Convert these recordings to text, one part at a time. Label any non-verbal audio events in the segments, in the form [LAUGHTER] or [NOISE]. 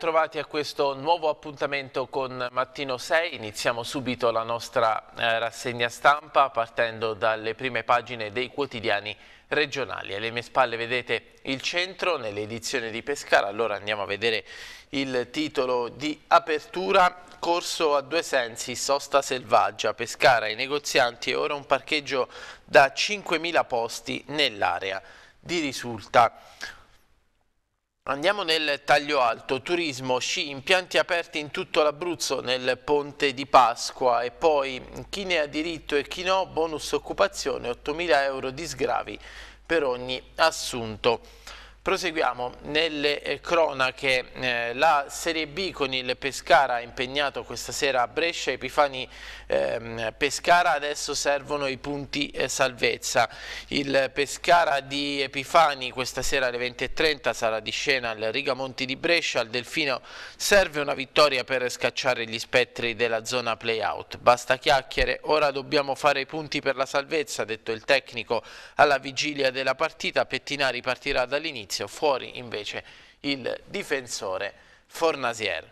bentrovati a questo nuovo appuntamento con Mattino 6. Iniziamo subito la nostra eh, rassegna stampa partendo dalle prime pagine dei quotidiani regionali. Alle mie spalle vedete il centro nell'edizione di Pescara, allora andiamo a vedere il titolo di apertura. Corso a due sensi, sosta selvaggia, Pescara, i negozianti e ora un parcheggio da 5.000 posti nell'area di risulta Andiamo nel taglio alto, turismo, sci, impianti aperti in tutto l'Abruzzo nel ponte di Pasqua e poi chi ne ha diritto e chi no, bonus occupazione, 8.000 euro di sgravi per ogni assunto. Proseguiamo nelle eh, cronache, eh, la Serie B con il Pescara impegnato questa sera a Brescia, Epifani ehm, Pescara, adesso servono i punti eh, salvezza. Il Pescara di Epifani questa sera alle 20.30 sarà di scena al Rigamonti di Brescia, al Delfino serve una vittoria per scacciare gli spettri della zona playout. Basta chiacchiere, ora dobbiamo fare i punti per la salvezza, ha detto il tecnico alla vigilia della partita, Pettinari partirà dall'inizio Fabrizio, fuori invece il difensore Fornasier.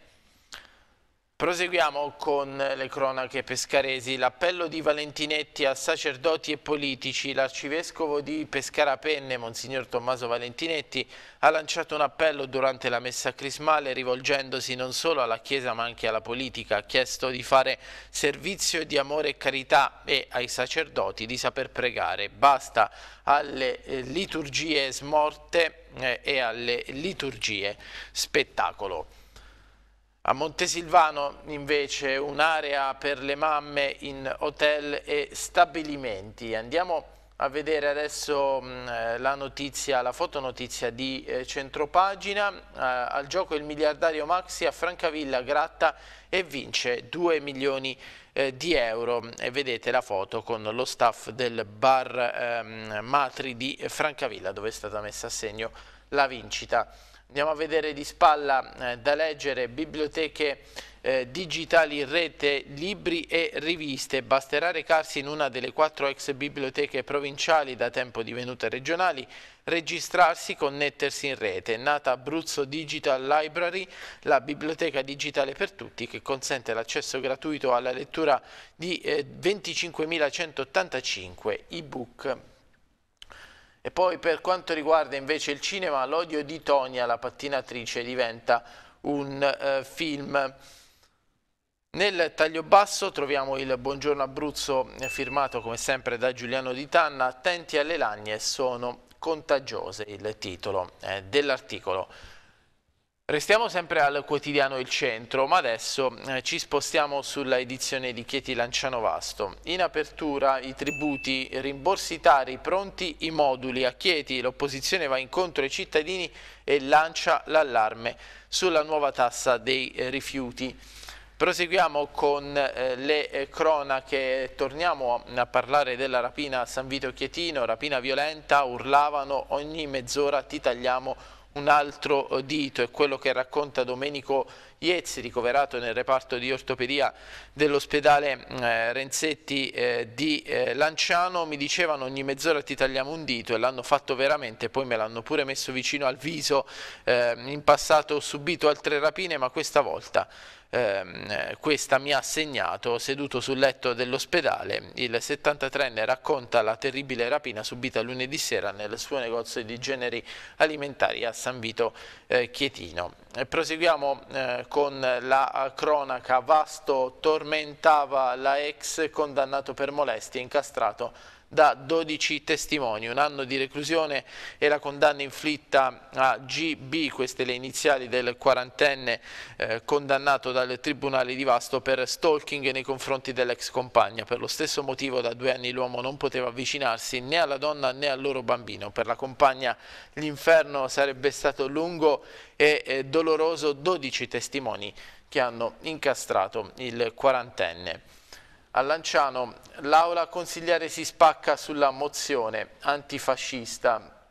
Proseguiamo con le cronache pescaresi. L'appello di Valentinetti a sacerdoti e politici. L'arcivescovo di Pescara Penne, Monsignor Tommaso Valentinetti, ha lanciato un appello durante la messa crismale rivolgendosi non solo alla Chiesa ma anche alla politica. Ha chiesto di fare servizio di amore e carità e ai sacerdoti di saper pregare. Basta alle eh, liturgie smorte eh, e alle liturgie spettacolo. A Montesilvano invece un'area per le mamme in hotel e stabilimenti. Andiamo a vedere adesso eh, la notizia, la fotonotizia di eh, centropagina. Eh, al gioco il miliardario Maxi a Francavilla gratta e vince 2 milioni di euro. E vedete la foto con lo staff del bar ehm, Matri di Francavilla dove è stata messa a segno la vincita. Andiamo a vedere di spalla eh, da leggere biblioteche eh, digitali in rete, libri e riviste. Basterà recarsi in una delle quattro ex biblioteche provinciali da tempo divenute regionali, registrarsi, connettersi in rete. È nata Abruzzo Digital Library, la biblioteca digitale per tutti che consente l'accesso gratuito alla lettura di eh, 25.185 ebook. E poi per quanto riguarda invece il cinema, l'odio di Tonia, la pattinatrice, diventa un eh, film. Nel taglio basso troviamo il Buongiorno Abruzzo eh, firmato come sempre da Giuliano Di Tanna, attenti alle lagne sono contagiose, il titolo eh, dell'articolo. Restiamo sempre al quotidiano Il Centro, ma adesso eh, ci spostiamo sulla edizione di Chieti Lanciano Vasto. In apertura i tributi rimborsi rimborsitari pronti i moduli. A Chieti l'opposizione va incontro ai cittadini e lancia l'allarme sulla nuova tassa dei eh, rifiuti. Proseguiamo con eh, le eh, cronache, torniamo a parlare della rapina a San Vito Chietino, rapina violenta, urlavano ogni mezz'ora ti tagliamo un altro eh, dito, è quello che racconta Domenico Iezzi, ricoverato nel reparto di ortopedia dell'ospedale mm, eh, Renzetti eh, di eh, Lanciano, mi dicevano ogni mezz'ora ti tagliamo un dito e l'hanno fatto veramente, poi me l'hanno pure messo vicino al viso, eh, in passato ho subito altre rapine ma questa volta eh, questa mi ha segnato, seduto sul letto dell'ospedale, il 73enne racconta la terribile rapina subita lunedì sera nel suo negozio di generi alimentari a San Vito eh, Chietino. E proseguiamo eh, con la cronaca, Vasto tormentava la ex condannato per molestie incastrato da 12 testimoni. Un anno di reclusione e la condanna inflitta a GB, queste le iniziali del quarantenne eh, condannato dal Tribunale di Vasto per stalking nei confronti dell'ex compagna. Per lo stesso motivo da due anni l'uomo non poteva avvicinarsi né alla donna né al loro bambino. Per la compagna l'inferno sarebbe stato lungo e doloroso 12 testimoni che hanno incastrato il quarantenne. A Lanciano l'aula consigliare si spacca sulla mozione antifascista,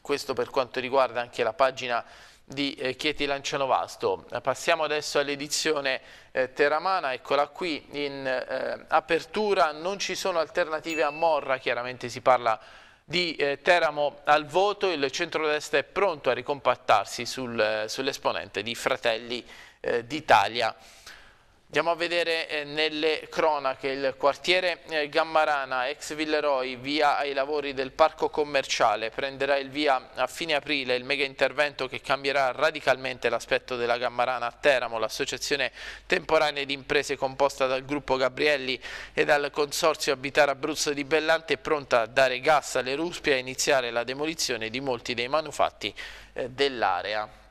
questo per quanto riguarda anche la pagina di eh, Chieti Lanciano Vasto. Passiamo adesso all'edizione eh, Teramana, eccola qui, in eh, apertura non ci sono alternative a Morra, chiaramente si parla di eh, Teramo al voto, il centrodestra è pronto a ricompattarsi sul, eh, sull'esponente di Fratelli eh, d'Italia. Andiamo a vedere eh, nelle cronache il quartiere eh, Gammarana, ex Villeroi, via ai lavori del parco commerciale. Prenderà il via a fine aprile il mega intervento che cambierà radicalmente l'aspetto della Gammarana a Teramo. L'associazione temporanea di imprese composta dal gruppo Gabrielli e dal consorzio Abitare Abruzzo di Bellante è pronta a dare gas alle ruspie e a iniziare la demolizione di molti dei manufatti eh, dell'area.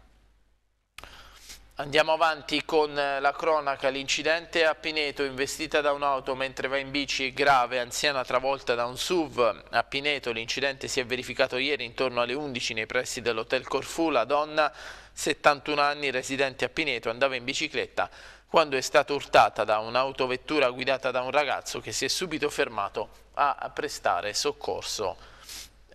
Andiamo avanti con eh, la cronaca, l'incidente a Pineto, investita da un'auto mentre va in bici, è grave, anziana travolta da un SUV. A Pineto l'incidente si è verificato ieri intorno alle 11 nei pressi dell'hotel Corfù, la donna, 71 anni, residente a Pineto, andava in bicicletta quando è stata urtata da un'autovettura guidata da un ragazzo che si è subito fermato a prestare soccorso.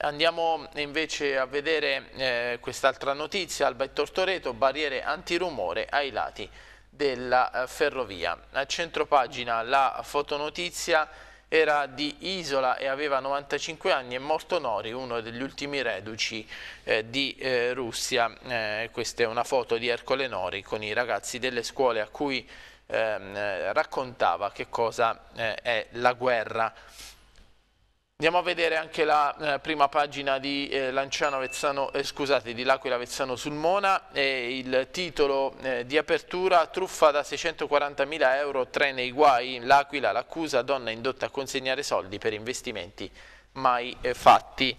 Andiamo invece a vedere eh, quest'altra notizia, Alba e Tortoreto, barriere antirumore ai lati della eh, ferrovia. A centro pagina la fotonotizia era di Isola e aveva 95 anni è morto Nori, uno degli ultimi reduci eh, di eh, Russia. Eh, questa è una foto di Ercole Nori con i ragazzi delle scuole a cui ehm, raccontava che cosa eh, è la guerra. Andiamo a vedere anche la eh, prima pagina di eh, Lanciano Vezzano, eh, scusate, di L'Aquila Vezzano Sulmona e il titolo eh, di apertura truffa da 640.000 euro, tre nei guai, L'Aquila l'accusa, donna indotta a consegnare soldi per investimenti mai eh, fatti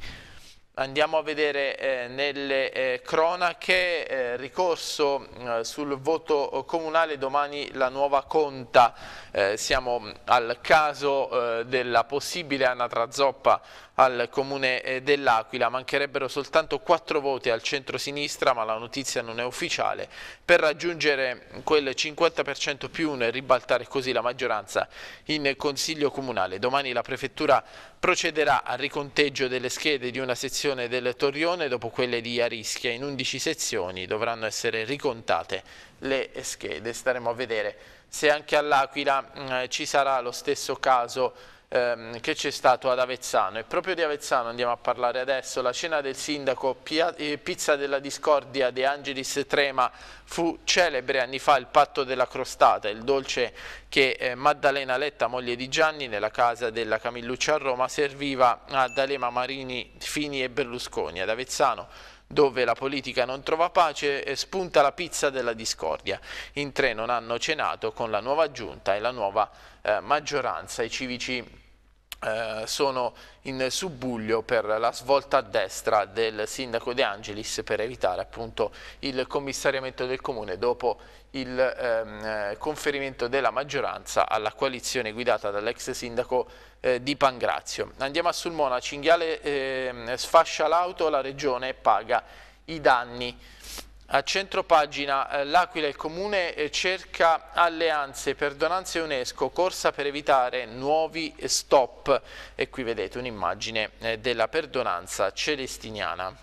andiamo a vedere eh, nelle eh, cronache eh, ricorso eh, sul voto comunale domani la nuova conta eh, siamo al caso eh, della possibile anatra zoppa al Comune eh, dell'Aquila. Mancherebbero soltanto quattro voti al centro-sinistra, ma la notizia non è ufficiale, per raggiungere quel 50% più 1 e ribaltare così la maggioranza in Consiglio Comunale. Domani la Prefettura procederà al riconteggio delle schede di una sezione del Torrione dopo quelle di Arischia. In 11 sezioni dovranno essere ricontate le schede. Staremo a vedere se anche all'Aquila mm, ci sarà lo stesso caso ehm, che c'è stato ad Avezzano e proprio di Avezzano andiamo a parlare adesso. La cena del sindaco Pia, eh, Pizza della Discordia De Angelis Trema fu celebre anni fa il patto della crostata, il dolce che eh, Maddalena Letta, moglie di Gianni, nella casa della Camilluccia a Roma, serviva a D'Alema Marini, Fini e Berlusconi. Ad Avezzano dove la politica non trova pace, eh, spunta la pizza della discordia. In tre non hanno cenato con la nuova giunta e la nuova eh, maggioranza. I civici eh, sono in subbuglio per la svolta a destra del sindaco De Angelis per evitare appunto il commissariamento del comune dopo il ehm, eh, conferimento della maggioranza alla coalizione guidata dall'ex sindaco eh, di Pangrazio. Andiamo a Sulmona, Cinghiale eh, sfascia l'auto, la regione paga i danni. A centro pagina eh, l'Aquila e il Comune eh, cerca alleanze per donanze UNESCO, corsa per evitare nuovi stop e qui vedete un'immagine eh, della perdonanza celestiniana.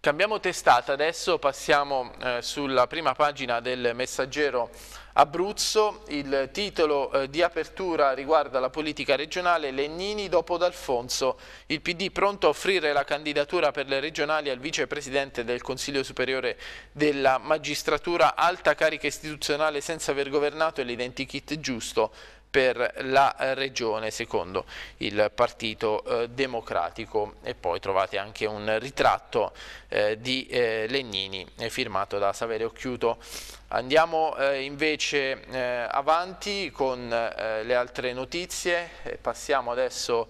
Cambiamo testata, adesso passiamo sulla prima pagina del messaggero Abruzzo, il titolo eh, di apertura riguarda la politica regionale, Lennini dopo D'Alfonso, il PD pronto a offrire la candidatura per le regionali al vicepresidente del Consiglio Superiore della Magistratura, alta carica istituzionale senza aver governato e l'identikit giusto per la eh, regione secondo il Partito eh, Democratico e poi trovate anche un ritratto eh, di eh, Legnini eh, firmato da Saverio Chiuto. Andiamo eh, invece avanti con le altre notizie, passiamo adesso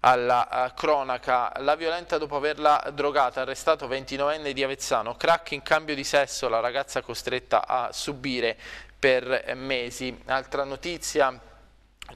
alla cronaca, la violenta dopo averla drogata, arrestato 29enne di Avezzano, crack in cambio di sesso, la ragazza costretta a subire per mesi. Altra notizia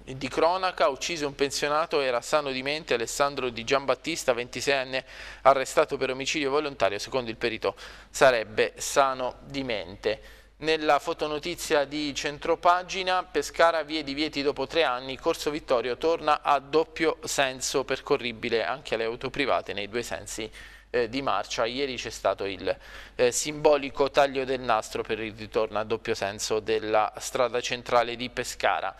di cronaca, ucciso un pensionato, era sano di mente Alessandro Di Giambattista, 26enne, arrestato per omicidio volontario, secondo il perito sarebbe sano di mente. Nella fotonotizia di centropagina, Pescara vie divieti dopo tre anni, Corso Vittorio torna a doppio senso percorribile anche alle auto private nei due sensi eh, di marcia. Ieri c'è stato il eh, simbolico taglio del nastro per il ritorno a doppio senso della strada centrale di Pescara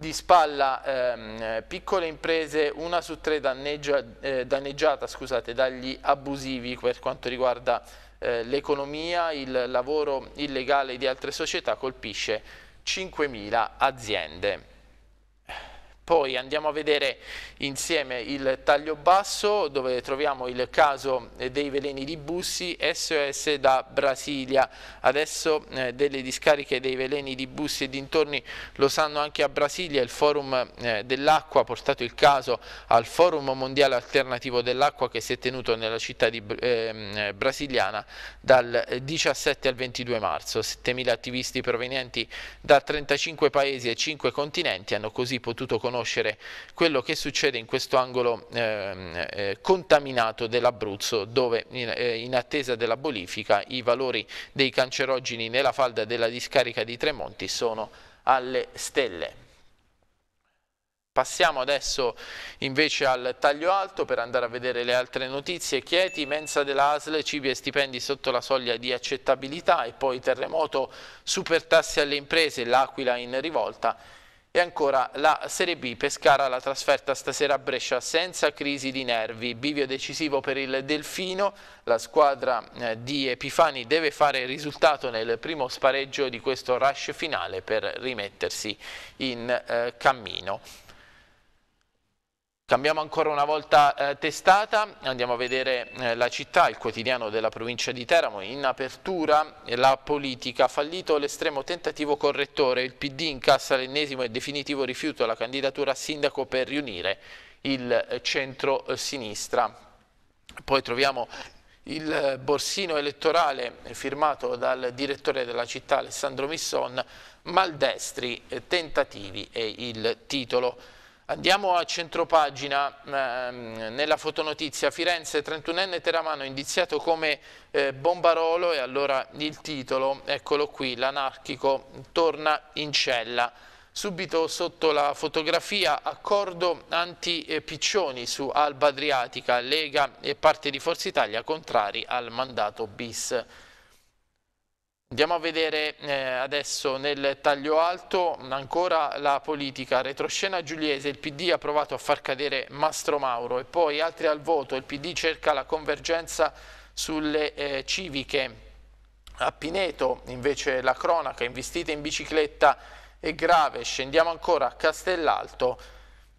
di spalla ehm, piccole imprese, una su tre danneggia, eh, danneggiata scusate, dagli abusivi per quanto riguarda eh, l'economia, il lavoro illegale di altre società colpisce 5.000 aziende. Poi andiamo a vedere insieme il taglio basso dove troviamo il caso eh, dei veleni di Bussi, SOS da Brasilia. Adesso eh, delle discariche dei veleni di Bussi e dintorni lo sanno anche a Brasilia, il forum eh, dell'acqua ha portato il caso al forum mondiale alternativo dell'acqua che si è tenuto nella città di, ehm, eh, brasiliana dal 17 eh, al 22 marzo. 7.000 attivisti provenienti da 35 paesi e 5 continenti hanno così potuto conoscere conoscere quello che succede in questo angolo ehm, eh, contaminato dell'Abruzzo dove in, eh, in, attesa della bonifica i valori dei cancerogeni nella falda della discarica di Tremonti sono alle stelle. Passiamo adesso invece al taglio alto per andare a vedere le altre notizie. Chieti, mensa della ASL, cibi e stipendi sotto la soglia di accettabilità e poi terremoto, supertasse alle imprese, l'Aquila in rivolta e ancora la Serie B, Pescara la trasferta stasera a Brescia senza crisi di nervi, bivio decisivo per il Delfino, la squadra eh, di Epifani deve fare risultato nel primo spareggio di questo rush finale per rimettersi in eh, cammino. Cambiamo ancora una volta eh, testata, andiamo a vedere eh, la città, il quotidiano della provincia di Teramo. In apertura la politica, fallito l'estremo tentativo correttore, il PD incassa l'ennesimo e definitivo rifiuto alla candidatura a sindaco per riunire il eh, centro-sinistra. Eh, Poi troviamo il eh, borsino elettorale firmato dal direttore della città Alessandro Misson, Maldestri, tentativi e il titolo. Andiamo a centropagina, ehm, nella fotonotizia, Firenze, 31enne Teramano indiziato come eh, bombarolo e allora il titolo, eccolo qui, l'anarchico torna in cella. Subito sotto la fotografia accordo anti-piccioni su Alba Adriatica, Lega e parte di Forza Italia contrari al mandato bis. Andiamo a vedere eh, adesso nel taglio alto ancora la politica. Retroscena Giuliese, il PD ha provato a far cadere Mastro Mauro e poi altri al voto. Il PD cerca la convergenza sulle eh, civiche. A Pineto invece la cronaca, investite in bicicletta è grave. Scendiamo ancora a Castellalto,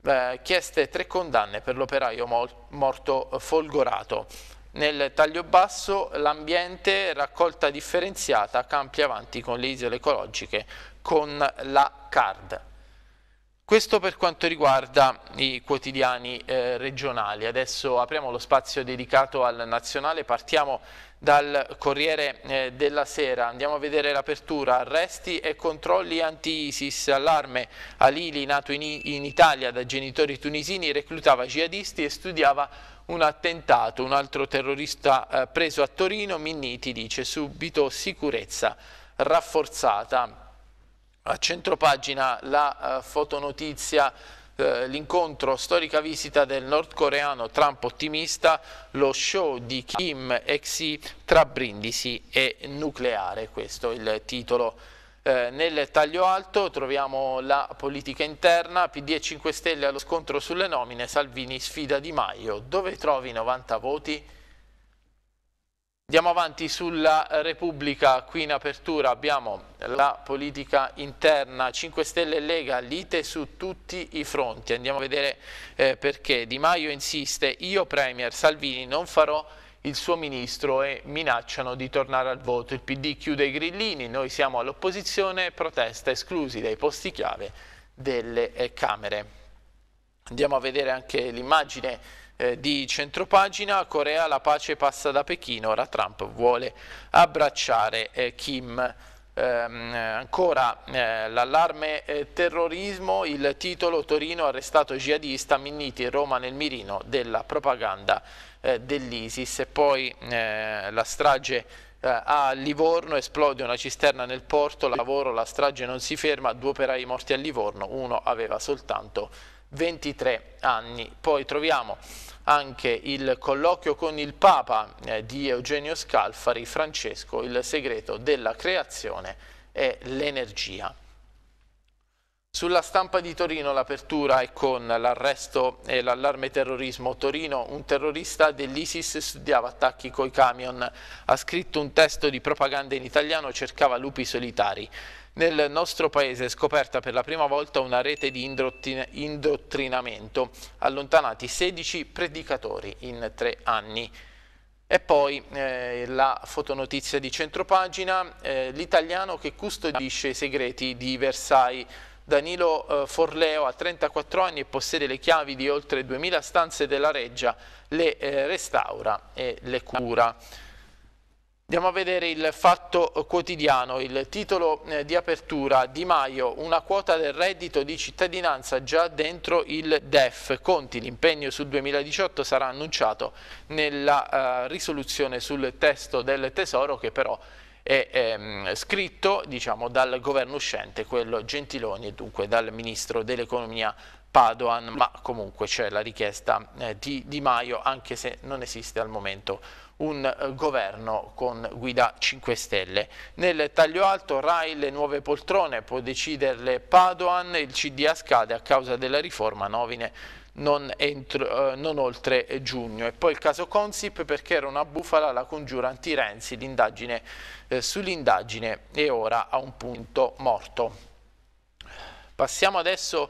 eh, chieste tre condanne per l'operaio morto eh, folgorato. Nel taglio basso l'ambiente raccolta differenziata campi avanti con le isole ecologiche con la CARD. Questo per quanto riguarda i quotidiani eh, regionali. Adesso apriamo lo spazio dedicato al nazionale, partiamo dal Corriere eh, della Sera, andiamo a vedere l'apertura, arresti e controlli anti-ISIS, allarme, Alili nato in, in Italia da genitori tunisini reclutava jihadisti e studiava un attentato, un altro terrorista eh, preso a Torino, Minniti dice subito sicurezza rafforzata. A centropagina la eh, fotonotizia eh, l'incontro storica visita del nordcoreano Trump ottimista, lo show di Kim e Xi tra brindisi e nucleare, questo è il titolo eh, nel taglio alto troviamo la politica interna, PD e 5 Stelle allo scontro sulle nomine, Salvini sfida Di Maio. Dove trovi 90 voti? Andiamo avanti sulla Repubblica, qui in apertura abbiamo la politica interna, 5 Stelle e Lega, lite su tutti i fronti. Andiamo a vedere eh, perché. Di Maio insiste, io Premier Salvini non farò il suo ministro e minacciano di tornare al voto. Il PD chiude i grillini, noi siamo all'opposizione, protesta esclusi dai posti chiave delle eh, Camere. Andiamo a vedere anche l'immagine eh, di centropagina, Corea la pace passa da Pechino, ora Trump vuole abbracciare eh, Kim Ehm, ancora eh, l'allarme eh, terrorismo, il titolo Torino arrestato jihadista, Minniti Roma nel mirino della propaganda eh, dell'Isis e poi eh, la strage eh, a Livorno, esplode una cisterna nel porto, lavoro, la strage non si ferma, due operai morti a Livorno, uno aveva soltanto 23 anni. Poi troviamo anche il colloquio con il Papa eh, di Eugenio Scalfari, Francesco, il segreto della creazione e l'energia. Sulla stampa di Torino l'apertura è con l'arresto e l'allarme terrorismo. Torino, un terrorista dell'ISIS studiava attacchi coi camion, ha scritto un testo di propaganda in italiano, cercava lupi solitari. Nel nostro paese è scoperta per la prima volta una rete di indottrinamento, allontanati 16 predicatori in tre anni. E poi eh, la fotonotizia di centropagina, eh, l'italiano che custodisce i segreti di Versailles. Danilo eh, Forleo ha 34 anni e possiede le chiavi di oltre 2000 stanze della Reggia, le eh, restaura e le cura. Andiamo a vedere il fatto quotidiano, il titolo eh, di apertura Di Maio, una quota del reddito di cittadinanza già dentro il DEF, Conti, l'impegno sul 2018 sarà annunciato nella uh, risoluzione sul testo del Tesoro che però è ehm, scritto diciamo, dal governo uscente, quello Gentiloni e dunque dal Ministro dell'Economia Padoan, ma comunque c'è la richiesta eh, di Di Maio, anche se non esiste al momento un eh, governo con guida 5 Stelle. Nel taglio alto Rai le nuove poltrone, può deciderle Padoan, il CDA scade a causa della riforma Novine. Non, entro, eh, non, oltre giugno. E poi il caso Consip perché era una bufala la congiura anti-Renzi, l'indagine eh, sull'indagine è ora a un punto morto. Passiamo adesso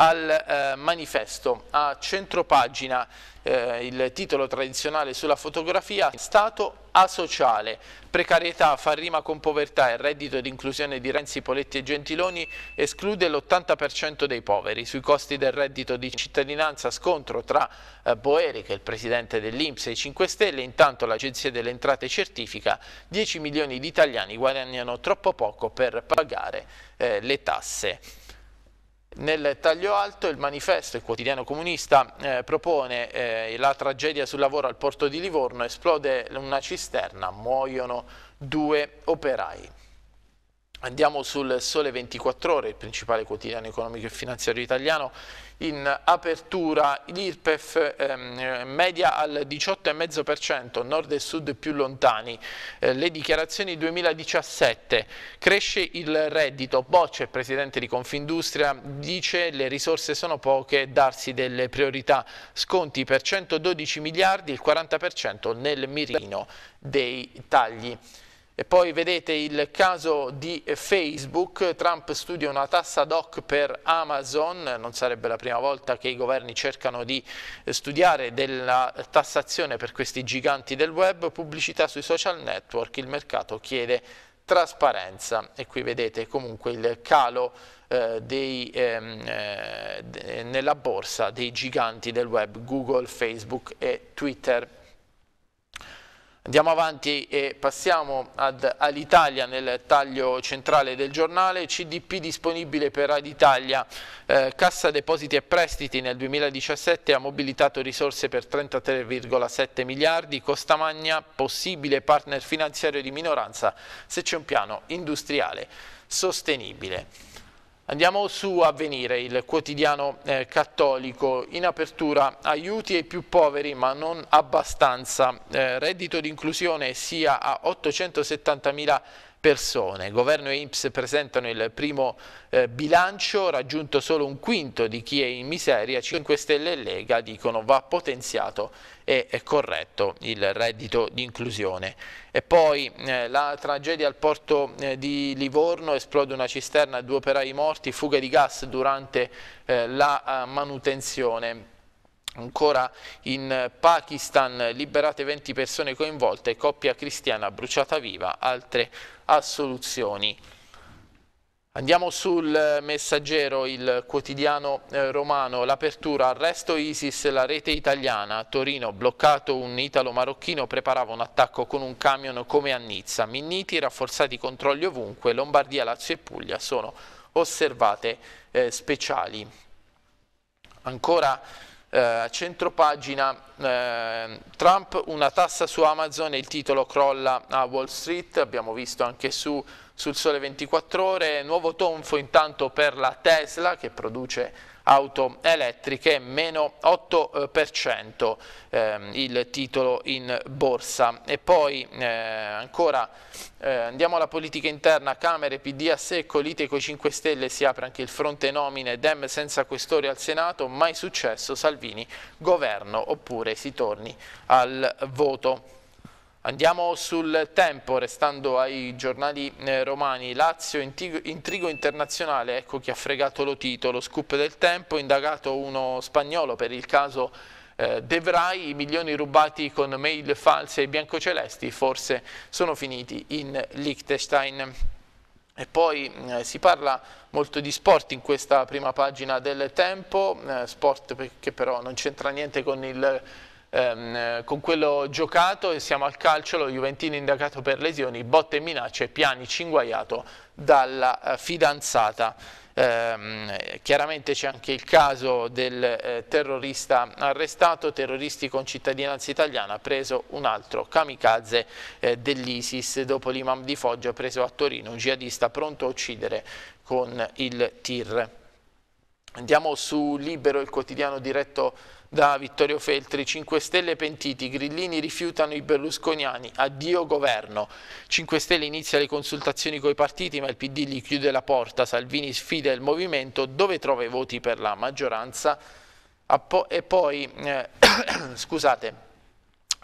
al eh, manifesto. A centropagina eh, il titolo tradizionale sulla fotografia, Stato asociale, precarietà fa rima con povertà e reddito di inclusione di Renzi, Poletti e Gentiloni esclude l'80% dei poveri. Sui costi del reddito di cittadinanza scontro tra eh, Boeri, che è il presidente dell'Inps e 5 Stelle, intanto l'Agenzia delle Entrate certifica 10 milioni di italiani guadagnano troppo poco per pagare eh, le tasse. Nel taglio alto il manifesto, il quotidiano comunista, eh, propone eh, la tragedia sul lavoro al porto di Livorno, esplode una cisterna, muoiono due operai. Andiamo sul Sole 24 Ore, il principale quotidiano economico e finanziario italiano. In apertura l'IRPEF ehm, media al 18,5%, nord e sud più lontani. Eh, le dichiarazioni 2017, cresce il reddito, bocce il presidente di Confindustria, dice le risorse sono poche, darsi delle priorità. Sconti per 112 miliardi, il 40% nel mirino dei tagli. E poi vedete il caso di Facebook, Trump studia una tassa ad hoc per Amazon, non sarebbe la prima volta che i governi cercano di studiare della tassazione per questi giganti del web, pubblicità sui social network, il mercato chiede trasparenza e qui vedete comunque il calo eh, dei, ehm, eh, nella borsa dei giganti del web Google, Facebook e Twitter. Andiamo avanti e passiamo ad Alitalia nel taglio centrale del giornale, CDP disponibile per Alitalia, eh, Cassa Depositi e Prestiti nel 2017 ha mobilitato risorse per 33,7 miliardi, Costamagna possibile partner finanziario di minoranza se c'è un piano industriale sostenibile. Andiamo su Avvenire, il quotidiano eh, cattolico, in apertura aiuti ai più poveri ma non abbastanza, eh, reddito di inclusione sia a 870.000 persone. Governo e INPS presentano il primo eh, bilancio, raggiunto solo un quinto di chi è in miseria, 5 Stelle e Lega dicono va potenziato e corretto il reddito di inclusione. E poi eh, la tragedia al porto eh, di Livorno, esplode una cisterna, due operai morti, fuga di gas durante eh, la eh, manutenzione. Ancora in Pakistan liberate 20 persone coinvolte, coppia cristiana bruciata viva, altre assoluzioni. Andiamo sul messaggero, il quotidiano eh, romano, l'apertura, arresto ISIS, la rete italiana, Torino bloccato un italo-marocchino preparava un attacco con un camion come a Nizza, minniti, rafforzati controlli ovunque, Lombardia, Lazio e Puglia sono osservate eh, speciali. Ancora eh, a eh, centropagina eh, Trump una tassa su Amazon il titolo crolla a Wall Street, abbiamo visto anche su sul sole 24 ore, nuovo tonfo intanto per la Tesla che produce auto elettriche, meno 8% eh, ehm, il titolo in borsa. E poi eh, ancora eh, andiamo alla politica interna, Camere, PD a secco, lite coi 5 Stelle, si apre anche il fronte nomine, Dem senza questori al Senato, mai successo, Salvini governo oppure si torni al voto. Andiamo sul tempo, restando ai giornali eh, romani, Lazio intrigo internazionale, ecco chi ha fregato lo titolo, scoop del tempo, indagato uno spagnolo per il caso eh, De Vrij, i milioni rubati con mail false e biancocelesti forse sono finiti in Liechtenstein. E poi eh, si parla molto di sport in questa prima pagina del tempo, eh, sport che però non c'entra niente con il ehm, con quello giocato e siamo al calcio, lo Juventino indagato per lesioni, botte e minacce, Piani cinguaiato dalla eh, fidanzata. Eh, chiaramente c'è anche il caso del eh, terrorista arrestato, terroristi con cittadinanza italiana, preso un altro kamikaze eh, dell'ISIS, dopo l'imam di Foggia preso a Torino, un jihadista pronto a uccidere con il tir. Andiamo su Libero, il quotidiano diretto da Vittorio Feltri, 5 Stelle pentiti, Grillini rifiutano i berlusconiani, addio governo. 5 Stelle inizia le consultazioni coi partiti ma il PD gli chiude la porta, Salvini sfida il movimento, dove trova i voti per la maggioranza? E poi, eh, [COUGHS] scusate,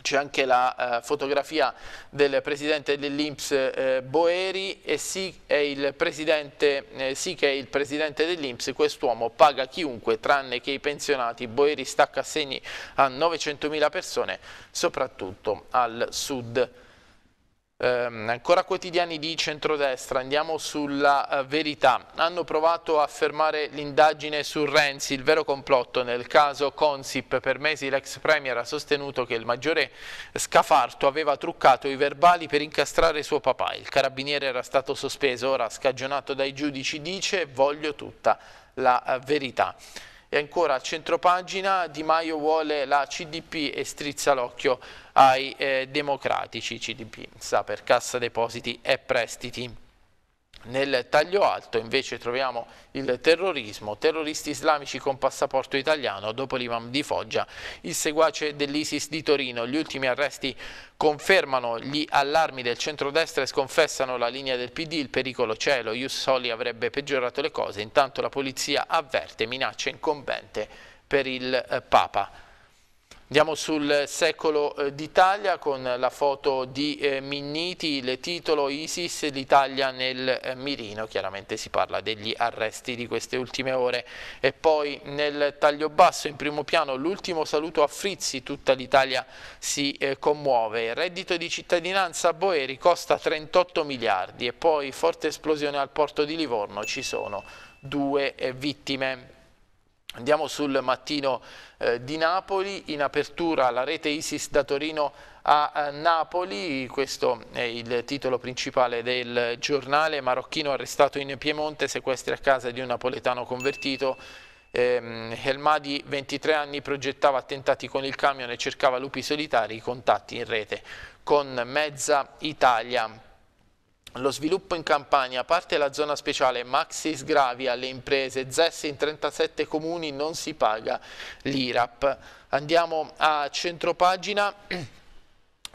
c'è anche la eh, fotografia del presidente dell'Inps eh, Boeri e sì, eh, sì, che è il presidente dell'Inps, quest'uomo paga chiunque tranne che i pensionati, Boeri stacca assegni a 900.000 persone, soprattutto al sud Um, ancora quotidiani di centrodestra, andiamo sulla uh, verità. Hanno provato a fermare l'indagine su Renzi, il vero complotto nel caso Consip. Per mesi l'ex premier ha sostenuto che il maggiore Scafarto aveva truccato i verbali per incastrare suo papà. Il carabiniere era stato sospeso, ora scagionato dai giudici, dice voglio tutta la uh, verità. E ancora a pagina Di Maio vuole la CDP e strizza l'occhio ai eh, democratici. CDP sta per Cassa Depositi e Prestiti. Nel taglio alto invece troviamo il terrorismo, terroristi islamici con passaporto italiano, dopo l'imam di Foggia, il seguace dell'ISIS di Torino. Gli ultimi arresti confermano gli allarmi del centrodestra e sconfessano la linea del PD, il pericolo c'è, lo Jussoli avrebbe peggiorato le cose, intanto la polizia avverte minaccia incombente per il eh, Papa. Andiamo sul secolo eh, d'Italia con la foto di eh, Minniti, il titolo ISIS, l'Italia nel eh, mirino, chiaramente si parla degli arresti di queste ultime ore e poi nel taglio basso in primo piano l'ultimo saluto a Frizzi, tutta l'Italia si commuove, reddito di cittadinanza a Boeri costa 38 miliardi e poi forte esplosione al porto di Livorno, ci sono due vittime. Andiamo sul mattino eh, di Napoli, in apertura la rete Isis da Torino a eh, Napoli, questo è il titolo principale del giornale, marocchino arrestato in Piemonte, sequestri a casa di un napoletano convertito, eh, Helmadi, 23 anni, progettava attentati con il camion e cercava lupi solitari, i contatti in rete con Mezza Italia lo sviluppo in Campania, a parte la zona speciale, maxi sgravi alle imprese, ZES in 37 comuni non si paga l'IRAP. Andiamo a centropagina. [CLEARS THROAT]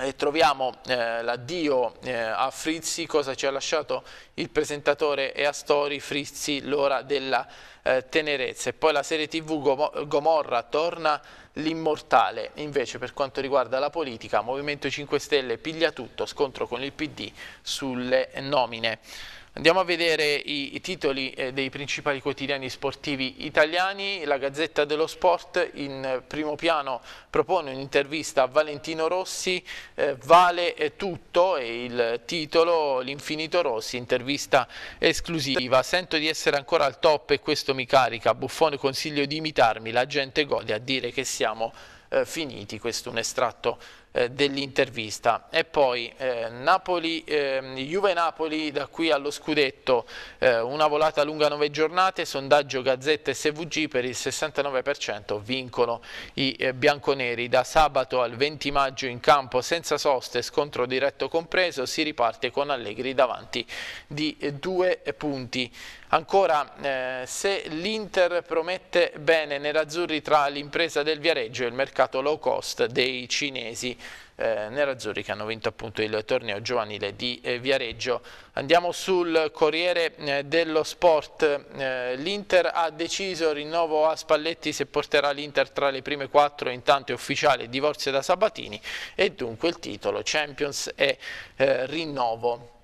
E eh, troviamo eh, l'addio eh, a Frizzi, cosa ci ha lasciato il presentatore e a Story Frizzi l'ora della eh, tenerezza e poi la serie tv Gomorra torna l'immortale, invece per quanto riguarda la politica Movimento 5 Stelle piglia tutto, scontro con il PD sulle nomine. Andiamo a vedere i, i titoli eh, dei principali quotidiani sportivi italiani. La Gazzetta dello Sport in primo piano propone un'intervista a Valentino Rossi, eh, Vale tutto, è il titolo, l'infinito Rossi, intervista esclusiva. Sento di essere ancora al top e questo mi carica, Buffone consiglio di imitarmi, la gente gode a dire che siamo eh, finiti. Questo è un estratto eh, dell'intervista. E poi eh, Napoli, eh, Juve-Napoli da qui allo scudetto, eh, una volata lunga 9 giornate, sondaggio Gazzetta SVG per il 69% vincono i eh, bianconeri. Da sabato al 20 maggio in campo senza soste, scontro diretto compreso, si riparte con Allegri davanti di eh, due punti. Ancora, eh, se l'Inter promette bene nerazzurri tra l'impresa del Viareggio e il mercato low cost dei cinesi, eh, nerazzurri che hanno vinto appunto il torneo giovanile di eh, Viareggio. Andiamo sul Corriere eh, dello Sport, eh, l'Inter ha deciso rinnovo a Spalletti se porterà l'Inter tra le prime quattro, intanto è ufficiale divorzio da Sabatini e dunque il titolo Champions e eh, rinnovo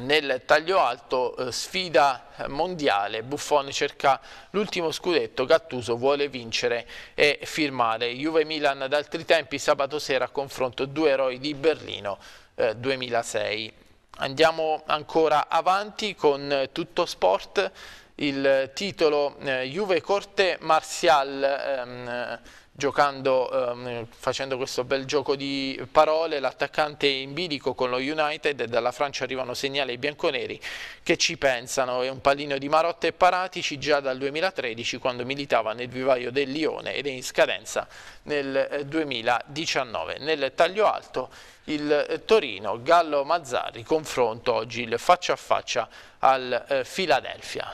nel taglio alto eh, sfida eh, mondiale, Buffon cerca l'ultimo scudetto, Gattuso vuole vincere e firmare. Juve-Milan ad altri tempi, sabato sera confronto due eroi di Berlino eh, 2006. Andiamo ancora avanti con eh, tutto sport, il titolo eh, Juve Corte Martial ehm, giocando, ehm, facendo questo bel gioco di parole, l'attaccante in bilico con lo United e dalla Francia arrivano segnali ai bianconeri che ci pensano, è un pallino di Marotta e Paratici già dal 2013 quando militava nel vivaio del Lione ed è in scadenza nel 2019. Eh, nel taglio alto il eh, Torino, Gallo Mazzari, confronto oggi il faccia a faccia al eh, Philadelphia.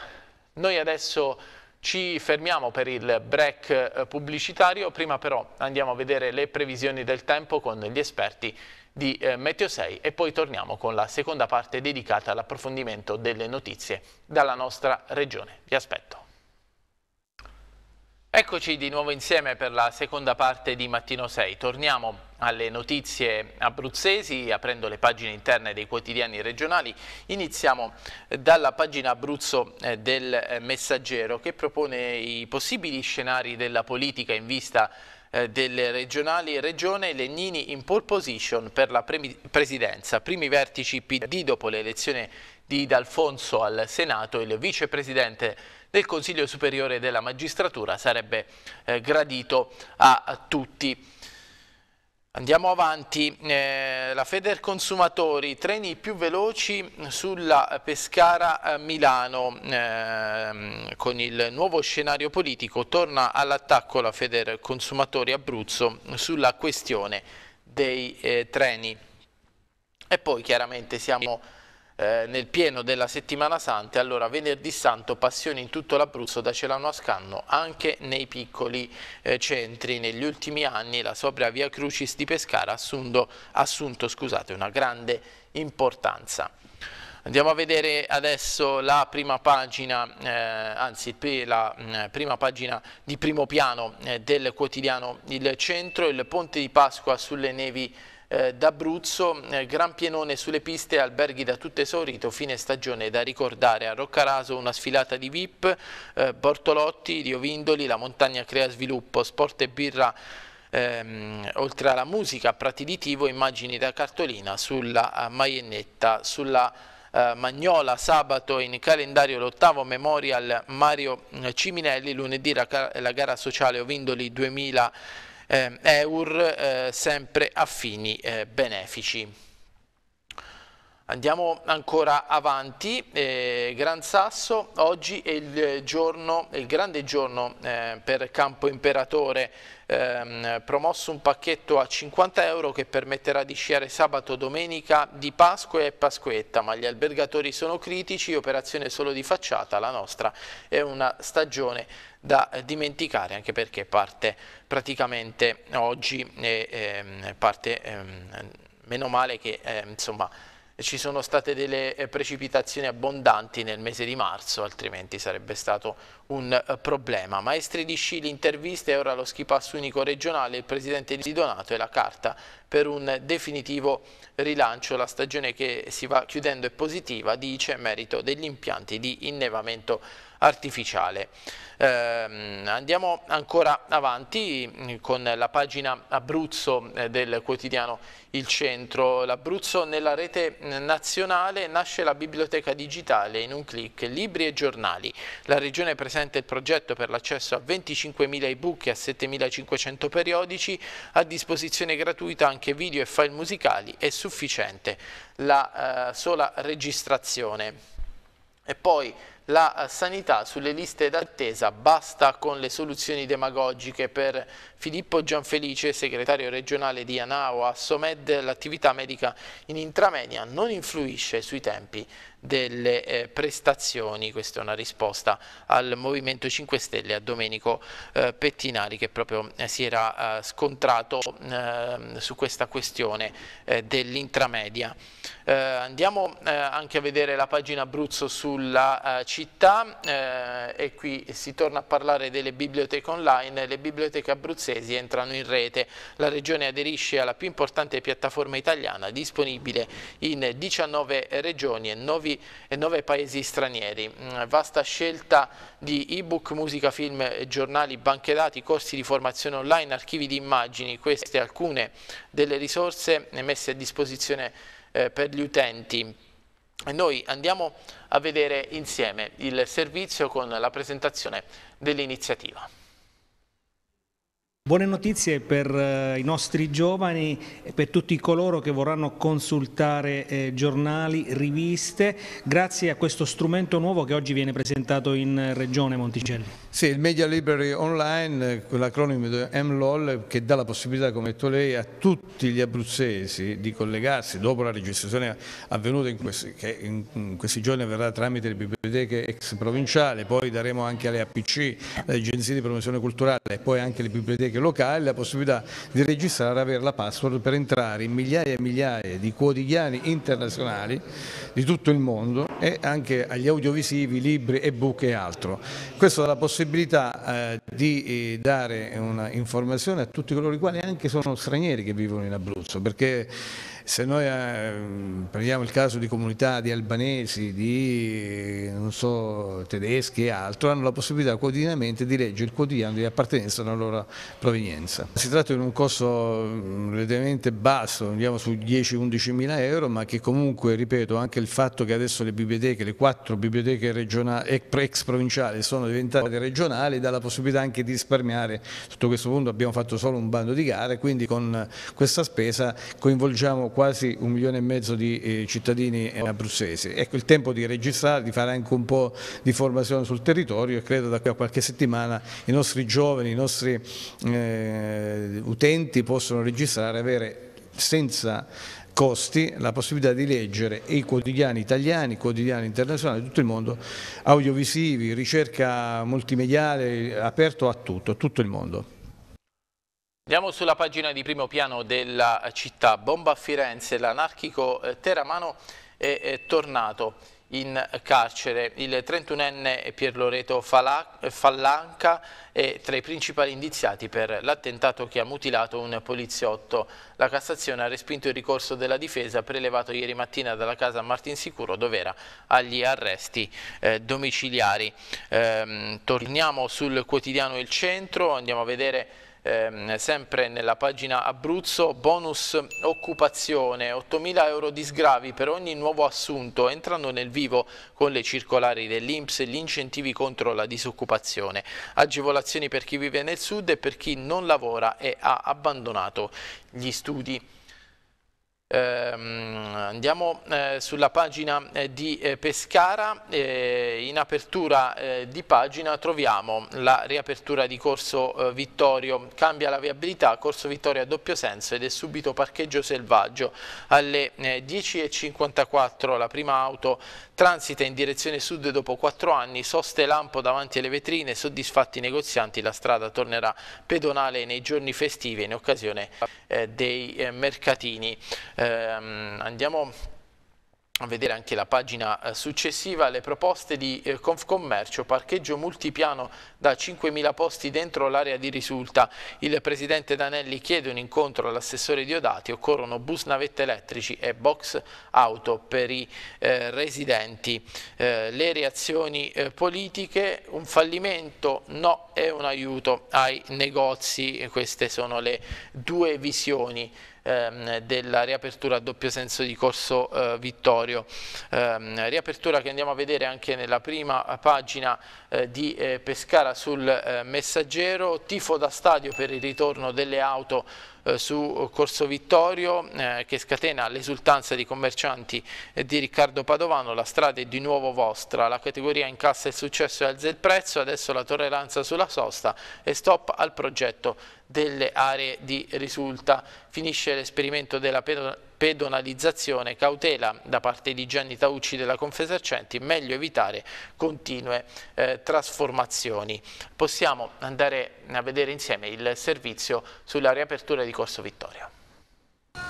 Noi adesso ci fermiamo per il break eh, pubblicitario, prima però andiamo a vedere le previsioni del tempo con gli esperti di eh, Meteo 6 e poi torniamo con la seconda parte dedicata all'approfondimento delle notizie dalla nostra regione. Vi aspetto. Eccoci di nuovo insieme per la seconda parte di Mattino 6. Torniamo alle notizie abruzzesi, aprendo le pagine interne dei quotidiani regionali, iniziamo eh, dalla pagina Abruzzo eh, del eh, Messaggero che propone i possibili scenari della politica in vista delle regionali regione Legnini in pole position per la presidenza, primi vertici PD dopo l'elezione di D'Alfonso al Senato, il vicepresidente del Consiglio Superiore della Magistratura sarebbe eh, gradito a, a tutti. Andiamo avanti, eh, la Feder Consumatori, treni più veloci sulla Pescara-Milano, eh, eh, con il nuovo scenario politico torna all'attacco la Feder Consumatori Abruzzo sulla questione dei eh, treni. E poi chiaramente siamo eh, nel pieno della settimana santa, allora venerdì santo passione in tutto l'Abruzzo da Celano a Scanno, anche nei piccoli eh, centri. Negli ultimi anni la sopra Via Crucis di Pescara ha assunto, assunto scusate, una grande importanza. Andiamo a vedere adesso la prima pagina, eh, anzi la mh, mm, prima pagina di primo piano eh, del quotidiano Il Centro, il ponte di Pasqua sulle nevi eh, d'Abruzzo, eh, Gran Pienone sulle piste, alberghi da tutto esaurito, fine stagione da ricordare. A Roccaraso una sfilata di VIP, eh, Bortolotti, di Vindoli, la montagna crea sviluppo, sport e birra Ehm, oltre alla musica, prati di tivo, immagini da cartolina sulla uh, maiennetta, sulla eh, Magnola, sabato in calendario l'ottavo Memorial Mario eh, Ciminelli, lunedì la, gara sociale Ovindoli 2020 eh, EUR eh, sempre a fini eh, benefici. Andiamo ancora avanti, eh, Gran Sasso, oggi è il, eh, giorno, il grande giorno eh, per Campo Imperatore, eh, promosso un pacchetto a 50 euro che permetterà di sciare sabato, domenica di Pasqua e Pasquetta, ma gli albergatori sono critici, operazione solo di facciata, la nostra è una stagione da dimenticare anche perché parte praticamente oggi, eh, parte, ehm, meno male che ehm, insomma, ci sono state delle eh, precipitazioni abbondanti nel mese di marzo, altrimenti sarebbe stato un eh, problema. Maestri di sci, l'intervista e ora lo schipasso unico regionale, il presidente di Donato e la carta per un definitivo rilancio. La stagione che si va chiudendo è positiva, dice, merito degli impianti di innevamento artificiale. Ehm, andiamo ancora avanti mm, con la pagina Abruzzo eh, del quotidiano Il Centro. L'Abruzzo nella rete mm, nazionale nasce la biblioteca digitale in un clic, libri e giornali. La regione presenta presente il progetto per l'accesso a 25.000 ebook e a 7.500 periodici, a disposizione gratuita anche video e file musicali, è sufficiente la eh, sola registrazione. E poi la eh, sanità sulle liste d'attesa basta con le soluzioni demagogiche per Filippo Gianfelice, segretario regionale di ANAO a Somed, l'attività medica in intramenia non influisce sui tempi delle eh, prestazioni, questa è una risposta al Movimento 5 Stelle, a Domenico eh, Pettinari che proprio eh, si era eh, scontrato ehm, su questa questione eh, dell'intramedia. Eh, andiamo anche a vedere la pagina Abruzzo sulla città e qui si torna a parlare delle biblioteche online, le biblioteche abruzzesi entrano in rete, la regione aderisce alla più importante piattaforma italiana disponibile in 19 regioni e 9 Uniti e 9 paesi stranieri. Mm, vasta scelta di ebook, musica, film, giornali, banche dati, corsi di formazione online, archivi di immagini, queste alcune delle risorse messe a disposizione eh, per gli utenti. Noi andiamo a vedere insieme il servizio con la presentazione dell'iniziativa. Buone notizie per eh, i nostri giovani e per tutti coloro che vorranno consultare eh, giornali, riviste, grazie a questo strumento nuovo che oggi viene presentato in eh, Regione Monticelli. Sì, il Media Library Online, con l'acronimo MLOL, che dà la possibilità, come ha detto lei, a tutti gli abruzzesi di collegarsi dopo la registrazione avvenuta in questi, che in questi giorni avverrà tramite le biblioteche ex provinciali, poi daremo anche alle APC, alle agenzie di promozione culturale e poi anche alle biblioteche locali la possibilità di registrare, e avere la password per entrare in migliaia e migliaia di quotidiani internazionali di tutto il mondo e anche agli audiovisivi, libri e book e altro. Questo dà la possibilità possibilità eh, di eh, dare una informazione a tutti coloro i quali anche sono stranieri che vivono in Abruzzo, perché se noi eh, prendiamo il caso di comunità di albanesi, di so, tedeschi e altro, hanno la possibilità quotidianamente di leggere il quotidiano di appartenenza alla loro provenienza. Si tratta di un costo mm, relativamente basso, andiamo su 10-11 mila euro, ma che comunque, ripeto, anche il fatto che adesso le biblioteche, le quattro biblioteche regionali, ex provinciali sono diventate regionali, dà la possibilità anche di risparmiare. Sotto questo punto abbiamo fatto solo un bando di gare, quindi con questa spesa coinvolgiamo quasi un milione e mezzo di eh, cittadini eh, abruzzesi. Ecco il tempo di registrare, di fare anche un po' di formazione sul territorio e credo da qui a qualche settimana i nostri giovani, i nostri eh, utenti possono registrare, avere senza costi la possibilità di leggere i quotidiani italiani, i quotidiani internazionali, tutto il mondo, audiovisivi, ricerca multimediale, aperto a tutto, a tutto il mondo. Andiamo sulla pagina di primo piano della città. Bomba a Firenze, l'anarchico eh, Teramano è tornato in carcere. Il 31enne Pierloreto Fallanca è tra i principali indiziati per l'attentato che ha mutilato un poliziotto. La Cassazione ha respinto il ricorso della difesa prelevato ieri mattina dalla casa Martinsicuro dove era agli arresti eh, domiciliari. Ehm, torniamo sul quotidiano Il Centro, andiamo a vedere ehm, sempre nella pagina Abruzzo, bonus occupazione, 8.000 euro di sgravi per ogni nuovo assunto, entrano nel vivo con le circolari dell'Inps gli incentivi contro la disoccupazione, agevolazioni per chi vive nel sud e per chi non lavora e ha abbandonato gli studi. Ehm, andiamo eh, sulla pagina eh, di eh, Pescara, in apertura di pagina troviamo la riapertura di Corso Vittorio, cambia la viabilità, Corso Vittorio a doppio senso ed è subito parcheggio selvaggio. Alle 10.54 la prima auto transita in direzione sud dopo 4 anni, soste lampo davanti alle vetrine, soddisfatti i negozianti, la strada tornerà pedonale nei giorni festivi in occasione dei mercatini. Ehm, andiamo a vedere anche la pagina eh, successiva, le proposte di eh, Confcommercio, parcheggio multipiano da 5.000 posti dentro l'area di risulta. Il presidente Danelli chiede un incontro all'assessore Diodati, occorrono bus navette elettrici e box auto per i eh, residenti. Eh, le reazioni eh, politiche, un fallimento, no, è un aiuto ai negozi, queste sono le due visioni Ehm, della riapertura a doppio senso di Corso eh, Vittorio. Ehm, riapertura che andiamo a vedere anche nella prima pagina eh, di eh, Pescara sul Messaggero, tifo da stadio per il ritorno delle auto eh, su Corso Vittorio eh, che scatena l'esultanza di commercianti eh, di Riccardo Padovano, la strada è di nuovo vostra, la categoria incassa il successo e alza il prezzo, adesso la tolleranza sulla sosta e stop al progetto delle aree di risulta. Finisce l'esperimento della pedonalizzazione pedonalizzazione, cautela da parte di Gianni Taucci della Confesercenti, meglio evitare continue eh, trasformazioni. Possiamo andare a vedere insieme il servizio sulla riapertura di Corso Vittoria.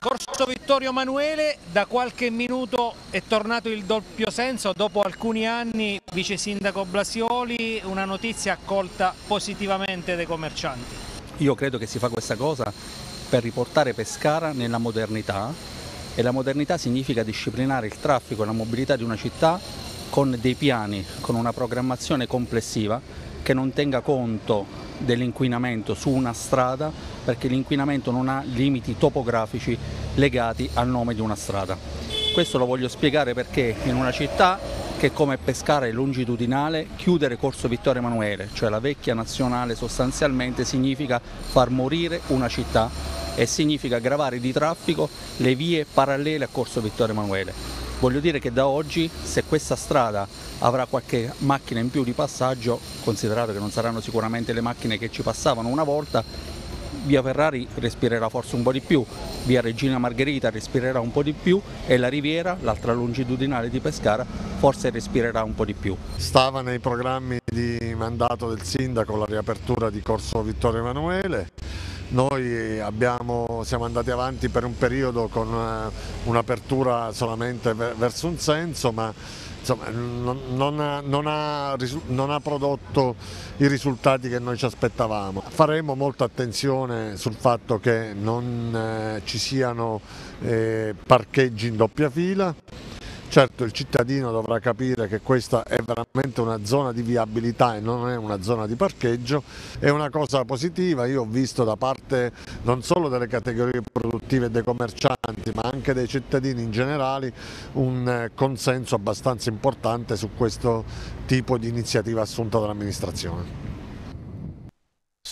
Corso Vittorio Emanuele, da qualche minuto è tornato il doppio senso, dopo alcuni anni vice sindaco Blasioli, una notizia accolta positivamente dai commercianti. Io credo che si fa questa cosa per riportare Pescara nella modernità, e la modernità significa disciplinare il traffico e la mobilità di una città con dei piani, con una programmazione complessiva che non tenga conto dell'inquinamento su una strada perché l'inquinamento non ha limiti topografici legati al nome di una strada. Questo lo voglio spiegare perché in una città che è come pescare longitudinale chiudere Corso Vittorio Emanuele, cioè la vecchia nazionale sostanzialmente significa far morire una città e significa gravare di traffico le vie parallele a Corso Vittorio Emanuele. Voglio dire che da oggi se questa strada avrà qualche macchina in più di passaggio, considerato che non saranno sicuramente le macchine che ci passavano una volta, via Ferrari respirerà forse un po' di più, via Regina Margherita respirerà un po' di più e la riviera, l'altra longitudinale di Pescara, forse respirerà un po' di più. Stava nei programmi di mandato del sindaco la riapertura di Corso Vittorio Emanuele, noi abbiamo, siamo andati avanti per un periodo con eh, un'apertura solamente verso un senso, ma insomma, non, ha, non, ha, non, ha, prodotto i risultati che noi ci aspettavamo. Faremo molta attenzione sul fatto che non eh, ci siano eh, parcheggi in doppia fila, Certo il cittadino dovrà capire che questa è veramente una zona di viabilità e non è una zona di parcheggio, è una cosa positiva, io ho visto da parte non solo delle categorie produttive e dei commercianti ma anche dei cittadini in generale un eh, consenso abbastanza importante su questo tipo di iniziativa assunta dall'amministrazione.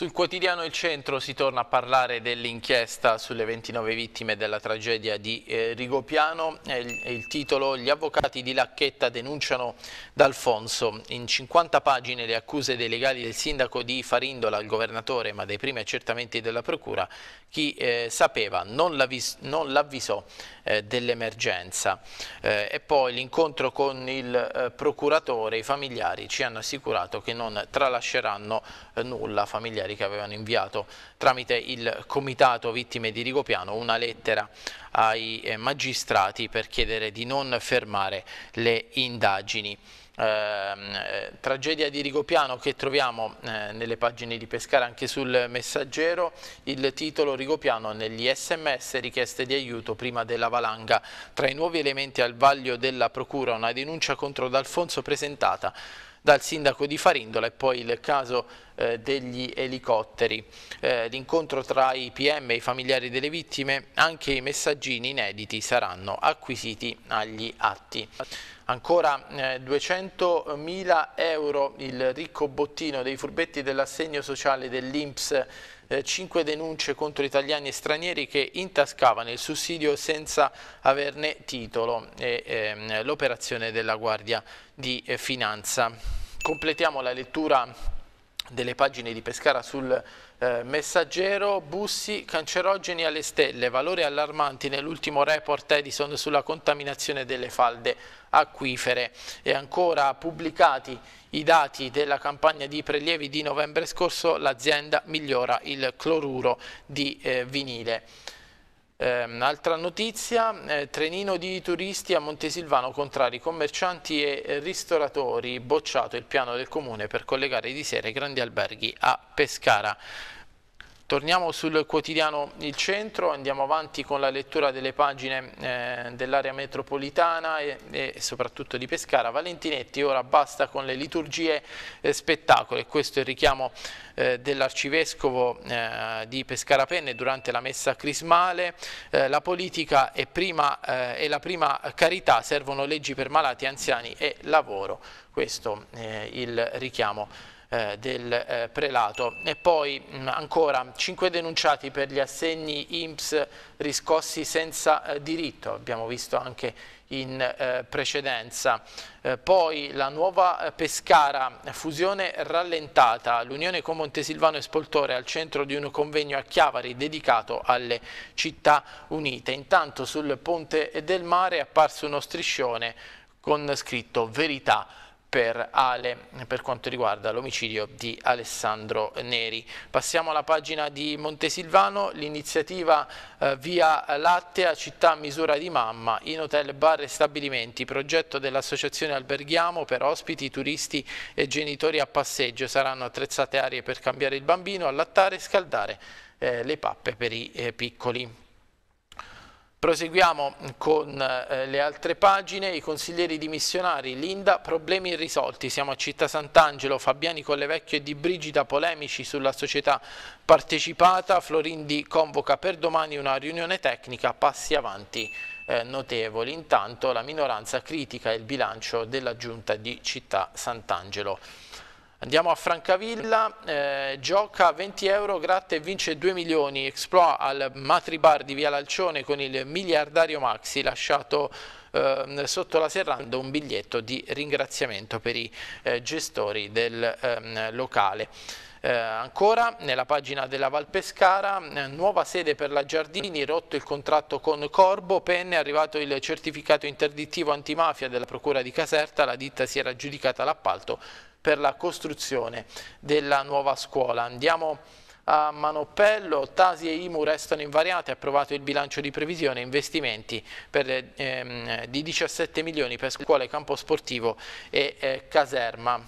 Sul quotidiano Il Centro si torna a parlare dell'inchiesta sulle 29 vittime della tragedia di eh, Rigopiano. il, il, titolo Gli avvocati di Lacchetta denunciano D'Alfonso. In 50 pagine le accuse dei legali del sindaco di Farindola il governatore, ma dei primi accertamenti della procura, chi eh, sapeva non, l'avvisò eh, dell'emergenza. Eh, e poi l'incontro con il eh, procuratore, i familiari ci hanno assicurato che non tralasceranno eh, nulla familiari Poveri che avevano inviato tramite il Comitato Vittime di Rigopiano una lettera ai eh, magistrati per chiedere di non fermare le indagini. Ehm, eh, tragedia di Rigopiano che troviamo eh, nelle pagine di Pescara anche sul messaggero, il titolo Rigopiano negli sms richieste di aiuto prima della valanga, tra i nuovi elementi al vaglio della procura una denuncia contro D'Alfonso presentata dal sindaco di Farindola e poi il caso eh, degli elicotteri. Eh, L'incontro tra i PM e i familiari delle vittime, anche i messaggini inediti saranno acquisiti agli atti. Ancora eh, 200.000 euro il ricco bottino dei furbetti dell'assegno sociale dell'Inps eh, cinque denunce contro italiani e stranieri che intascavano il sussidio senza averne titolo e ehm, l'operazione della Guardia di eh, Finanza. Completiamo la lettura delle pagine di Pescara sul eh, messaggero, bussi cancerogeni alle stelle, valori allarmanti nell'ultimo report Edison sulla contaminazione delle falde acquifere e ancora pubblicati i dati della campagna di prelievi di novembre scorso l'azienda migliora il cloruro di eh, vinile. Eh, altra notizia, eh, trenino di turisti a Montesilvano contrari commercianti e eh, ristoratori, bocciato il piano del comune per collegare di sera i grandi alberghi a Pescara. Torniamo sul quotidiano Il Centro, andiamo avanti con la lettura delle pagine eh, dell'area metropolitana e, e, soprattutto di Pescara. Valentinetti, ora basta con le liturgie eh, spettacoli. Questo è il richiamo eh, dell'arcivescovo eh, di Pescara Penne durante la messa crismale. Eh, la politica è, prima, eh, è la prima carità, servono leggi per malati, anziani e lavoro. Questo è eh, il richiamo eh, del eh, prelato. E poi mm, ancora 5 denunciati per gli assegni IMSS riscossi senza eh, diritto, abbiamo visto anche in precedenza. poi la nuova Pescara, fusione rallentata, l'Unione con Montesilvano e Spoltore al centro di un convegno a Chiavari dedicato alle città unite. Intanto sul Ponte del Mare è apparso uno striscione con scritto Verità per Ale per quanto riguarda l'omicidio di Alessandro Neri. Passiamo alla pagina di Montesilvano, l'iniziativa eh, Via Lattea, città a misura di mamma, in hotel, bar e stabilimenti, progetto dell'associazione Alberghiamo per ospiti, turisti e genitori a passeggio, saranno attrezzate aree per cambiare il bambino, allattare e scaldare eh, le pappe per i eh, piccoli. Proseguiamo con eh, le altre pagine, i consiglieri dimissionari, Linda, problemi irrisolti, siamo a Città Sant'Angelo, Fabiani Collevecchio e Di Brigida, polemici sulla società partecipata, Florindi convoca per domani una riunione tecnica, passi avanti eh, notevoli, intanto la minoranza critica il bilancio della giunta di Città Sant'Angelo. Andiamo a Francavilla, eh, gioca 20 euro, gratta e vince 2 milioni, exploit al Matribar di Via Lalcione con il miliardario Maxi, lasciato eh, sotto la serranda un biglietto di ringraziamento per i eh, gestori del ehm, locale. Eh, ancora nella pagina della Valpescara, eh, nuova sede per la Giardini, rotto il contratto con Corbo, Penne, è arrivato il certificato interdittivo antimafia della Procura di Caserta, la ditta si era aggiudicata l'appalto per la costruzione della nuova scuola. Andiamo a Manopello, Tasi e Imu restano invariate, approvato il bilancio di previsione, investimenti per, ehm, di 17 milioni per scuole, campo sportivo e eh, caserma.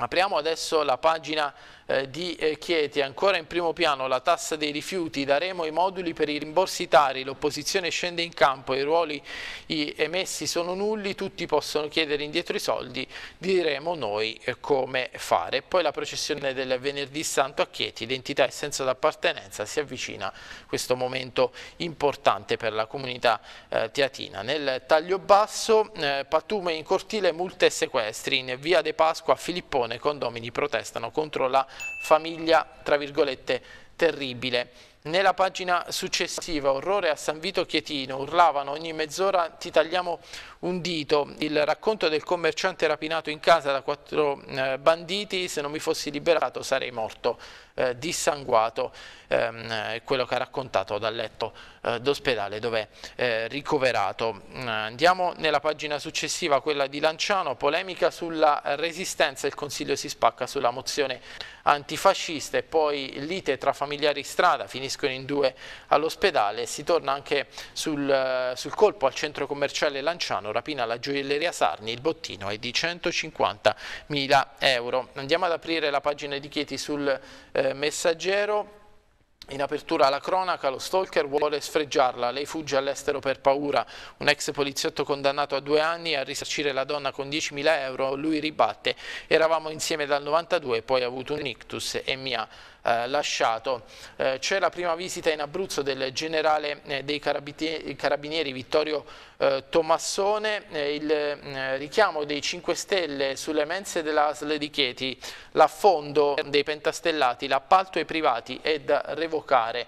Apriamo adesso la pagina eh, di eh, Chieti, ancora in primo piano la tassa dei rifiuti, daremo i moduli per i rimborsi tari, l'opposizione scende in campo, i ruoli emessi sono nulli, tutti possono chiedere indietro i soldi, diremo noi eh, come fare. Poi la processione del venerdì santo a Chieti, identità e senso d'appartenenza, si avvicina questo momento importante per la comunità teatina. Nel taglio basso, pattume in cortile, multe e sequestri, in via De Pasqua a Filippone condomini protestano contro la famiglia, tra virgolette, terribile. Nella pagina successiva, orrore a San Vito Chietino, urlavano ogni mezz'ora ti tagliamo un dito, il racconto del commerciante rapinato in casa da quattro eh, banditi, se non mi fossi liberato sarei morto, eh, dissanguato, ehm, eh, quello che ha raccontato dal letto eh, d'ospedale dove è eh, ricoverato. Mm, andiamo nella pagina successiva, quella di Lanciano, polemica sulla resistenza, il Consiglio si spacca sulla mozione antifascista e poi lite tra familiari in strada, finiscono in due all'ospedale, si torna anche sul, eh, sul colpo al centro commerciale Lanciano Milano, rapina la gioielleria Sarni, il bottino è di 150.000 euro. Andiamo ad aprire la pagina di Chieti sul eh, messaggero. In apertura alla cronaca, lo stalker vuole sfregiarla, lei fugge all'estero per paura. Un ex poliziotto condannato a due anni a risarcire la donna con 10.000 euro, lui ribatte. Eravamo insieme dal 92, poi ha avuto un ictus e mi ha eh, lasciato. Eh, c'è la prima visita in Abruzzo del generale eh, dei carabinieri Vittorio eh, Tommassone, eh, il mm, richiamo dei 5 Stelle sulle mense dell'ASL di Chieti, l'affondo dei pentastellati, l'appalto ai privati è da revocare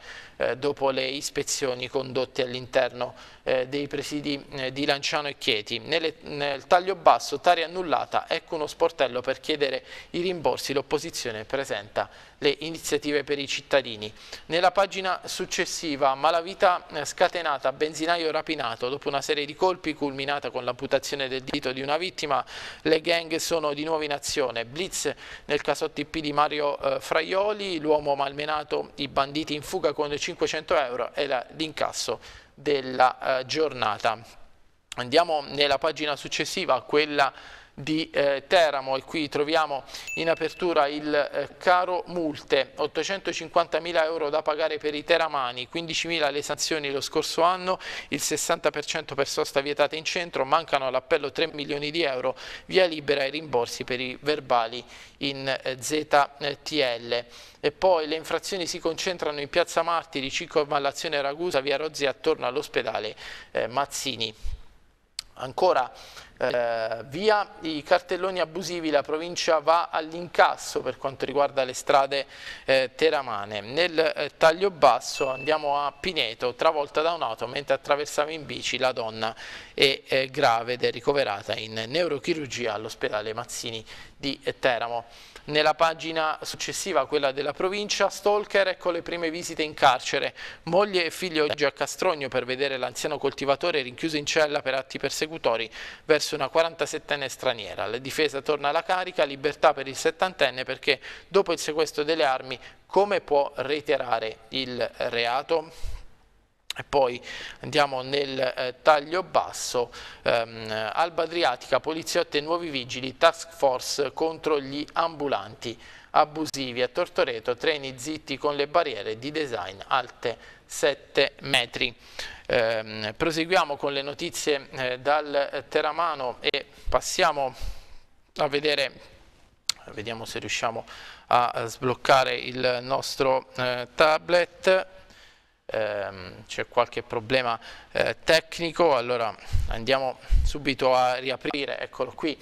dopo le ispezioni condotte all'interno dei presidi di Lanciano e Chieti. Nelle, nel taglio basso, tari annullata, ecco uno sportello per chiedere i rimborsi, l'opposizione presenta le iniziative per i cittadini. Nella pagina successiva, malavita eh, scatenata, benzinaio rapinato, dopo una serie di colpi culminata con l'amputazione del dito di una vittima, le gang sono di nuovo in azione. Blitz nel caso TP di Mario eh, Fraioli, l'uomo malmenato, i banditi in fuga con 500 euro e l'incasso della eh, giornata. Andiamo nella pagina successiva, quella di eh, Teramo e qui troviamo in apertura il eh, caro multe, 850.000 euro da pagare per i teramani, 15.000 le sanzioni lo scorso anno, il 60% per sosta vietata in centro, mancano all'appello 3 milioni di euro, via libera ai rimborsi per i verbali in eh, ZTL. E poi le infrazioni si concentrano in Piazza Martiri, Circonvallazione Ragusa, via Rozzi attorno all'ospedale eh, Mazzini. Ancora eh, via i cartelloni abusivi la provincia va all'incasso per quanto riguarda le strade eh, teramane. Nel eh, taglio basso andiamo a Pineto, travolta da un'auto mentre attraversava in bici la donna è eh, grave ed è ricoverata in neurochirurgia all'ospedale Mazzini di eh, Teramo. Nella pagina successiva, quella della provincia, Stalker, ecco le prime visite in carcere. Moglie e figlio oggi a Castrogno per vedere l'anziano coltivatore rinchiuso in cella per atti persecutori verso una 47enne straniera. La difesa torna alla carica, libertà per il 70enne perché dopo il sequestro delle armi come può reiterare il reato? E poi andiamo nel eh, taglio basso, ehm, Alba Adriatica, poliziotti e nuovi vigili, task force contro gli ambulanti abusivi a Tortoreto, treni zitti con le barriere di design alte 7 metri. Eh, proseguiamo con le notizie eh, dal Teramano e passiamo a vedere vediamo se riusciamo a sbloccare il nostro eh, tablet ehm, c'è qualche problema eh, tecnico, allora andiamo subito a riaprire, eccolo qui,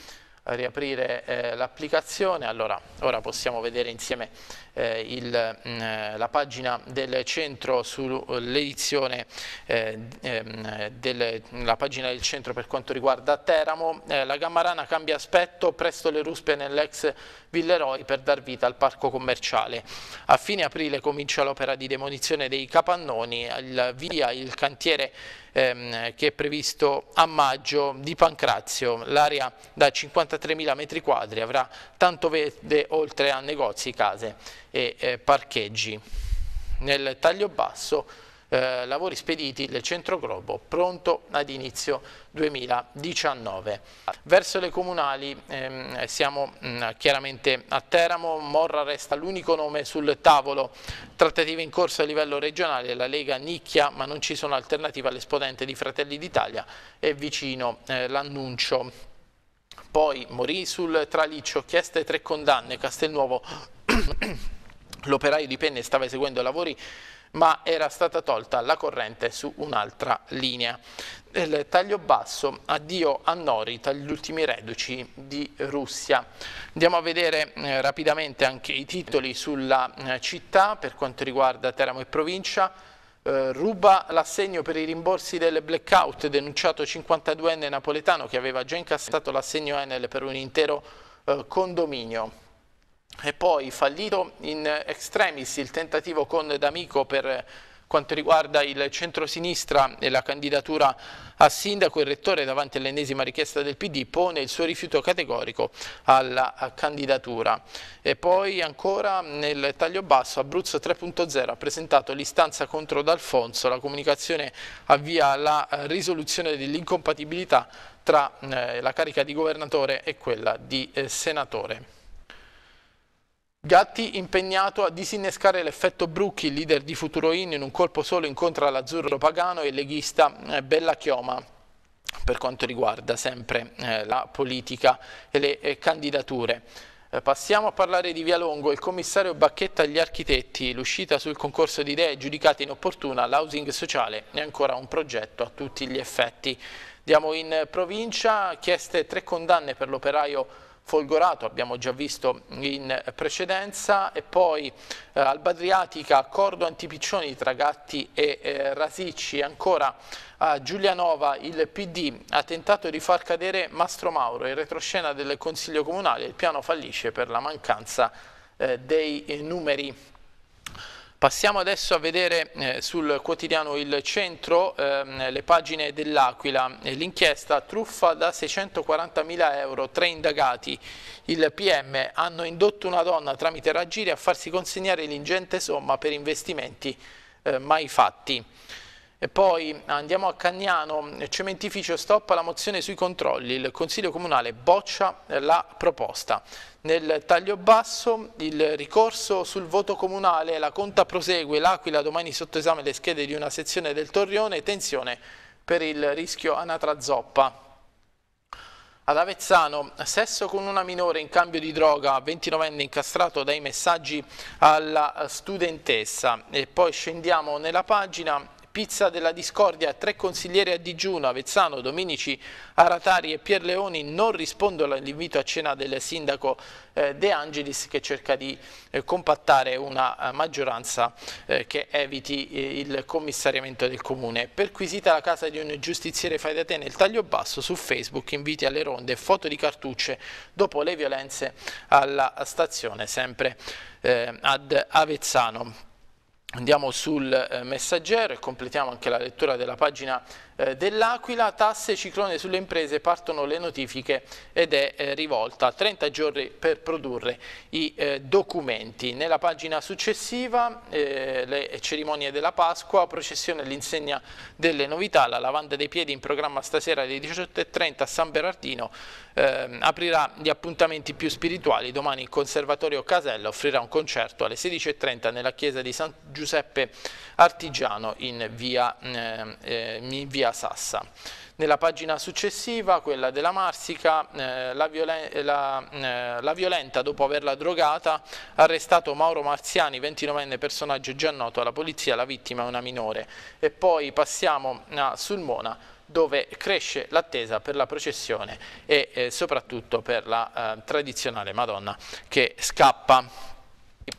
a riaprire eh, l'applicazione, allora ora possiamo vedere insieme eh, il, mh, mm, eh, la pagina del centro sull'edizione eh, ehm, la pagina del centro per quanto riguarda Teramo, eh, la Gammarana cambia aspetto presto le ruspe nell'ex Villeroi per dar vita al parco commerciale. A fine aprile comincia l'opera di demolizione dei capannoni, il, via il cantiere ehm, che è previsto a maggio di Pancrazio, l'area da 53.000 metri quadri avrà tanto verde oltre a negozi, e case e eh, parcheggi. Nel taglio basso eh, lavori spediti del centro globo pronto ad inizio 2019. Verso le comunali ehm, siamo mh, mm, chiaramente a Teramo, Morra resta l'unico nome sul tavolo, trattative in corso a livello regionale, la Lega nicchia ma non ci sono alternative all'esponente di Fratelli d'Italia è vicino eh, l'annuncio. Poi morì sul traliccio, chieste tre condanne, Castelnuovo L'operaio di penne stava eseguendo lavori ma era stata tolta la corrente su un'altra linea. Il taglio basso, addio a Norita, gli ultimi reduci di Russia. Andiamo a vedere eh, rapidamente anche i titoli sulla eh, città per quanto riguarda Teramo e provincia. Eh, ruba l'assegno per i rimborsi del blackout, denunciato 52enne napoletano che aveva già incassato l'assegno Enel per un intero eh, condominio. E poi fallito in extremis il tentativo con D'Amico per quanto riguarda il centrosinistra e la candidatura a sindaco, il rettore davanti all'ennesima richiesta del PD pone il suo rifiuto categorico alla candidatura. E poi ancora nel taglio basso Abruzzo 3.0 ha presentato l'istanza contro D'Alfonso, la comunicazione avvia la risoluzione dell'incompatibilità tra eh, la carica di governatore e quella di eh, senatore. Gatti impegnato a disinnescare l'effetto Brucchi, leader di Futuroin, in un colpo solo incontra l'azzurro Pagano e leghista eh, Bella Chioma per quanto riguarda sempre eh, la politica e le eh, candidature. passiamo a parlare di Via Longo, il commissario Bacchetta agli architetti, l'uscita sul concorso di idee giudicata inopportuna, l'housing sociale è ancora un progetto a tutti gli effetti. Andiamo in provincia, chieste tre condanne per l'operaio folgorato, abbiamo già visto in precedenza, e poi eh, Alba Adriatica, accordo antipiccioni tra Gatti e eh, Rasicci, ancora a Giulianova il PD ha tentato di far cadere Mastro Mauro, in retroscena del Consiglio Comunale, il piano fallisce per la mancanza eh, dei eh, numeri Passiamo adesso a vedere eh, sul quotidiano Il Centro ehm, le pagine dell'Aquila, eh, l'inchiesta truffa da 640.000 euro, tre indagati, il PM hanno indotto una donna tramite raggiri a farsi consegnare l'ingente somma per investimenti eh, mai fatti. E poi andiamo a Cagnano, cementificio stoppa la mozione sui controlli, il Consiglio Comunale boccia la proposta. Nel taglio basso il ricorso sul voto comunale, la conta prosegue, l'Aquila domani sotto esame le schede di una sezione del Torrione, tensione per il rischio anatra zoppa. Ad Avezzano, sesso con una minore in cambio di droga, 29enne incastrato dai messaggi alla studentessa. E poi scendiamo nella pagina pizza della discordia, tre consiglieri a digiuno, Avezzano, Dominici, Aratari e Pierleoni non rispondono all'invito a cena del sindaco eh, De Angelis che cerca di eh, compattare una eh, maggioranza che eviti il commissariamento del comune. Perquisita la casa di un giustiziere fai da te nel taglio basso su Facebook, inviti alle ronde, foto di cartucce dopo le violenze alla stazione sempre ad Avezzano. Andiamo sul eh, messaggero e completiamo anche la lettura della pagina eh, dell'Aquila, tasse ciclone sulle imprese, partono le notifiche ed è eh, rivolta 30 giorni per produrre i eh, documenti. Nella pagina successiva eh, le cerimonie della Pasqua, processione all'insegna delle novità, la lavanda dei piedi in programma stasera alle 18.30 a San Berardino ehm, aprirà gli appuntamenti più spirituali, domani il Conservatorio Casella offrirà un concerto alle 16.30 nella chiesa di San Giuseppe Artigiano in via, ehm, eh, in via via Sassa. Nella pagina successiva, quella della Marsica, eh, la, violen eh, la, eh, la, violenta dopo averla drogata ha arrestato Mauro Marziani, 29enne personaggio già noto alla polizia, la vittima è una minore. E poi passiamo a ah, Sulmona dove cresce l'attesa per la processione e eh, soprattutto per la eh, tradizionale Madonna che scappa.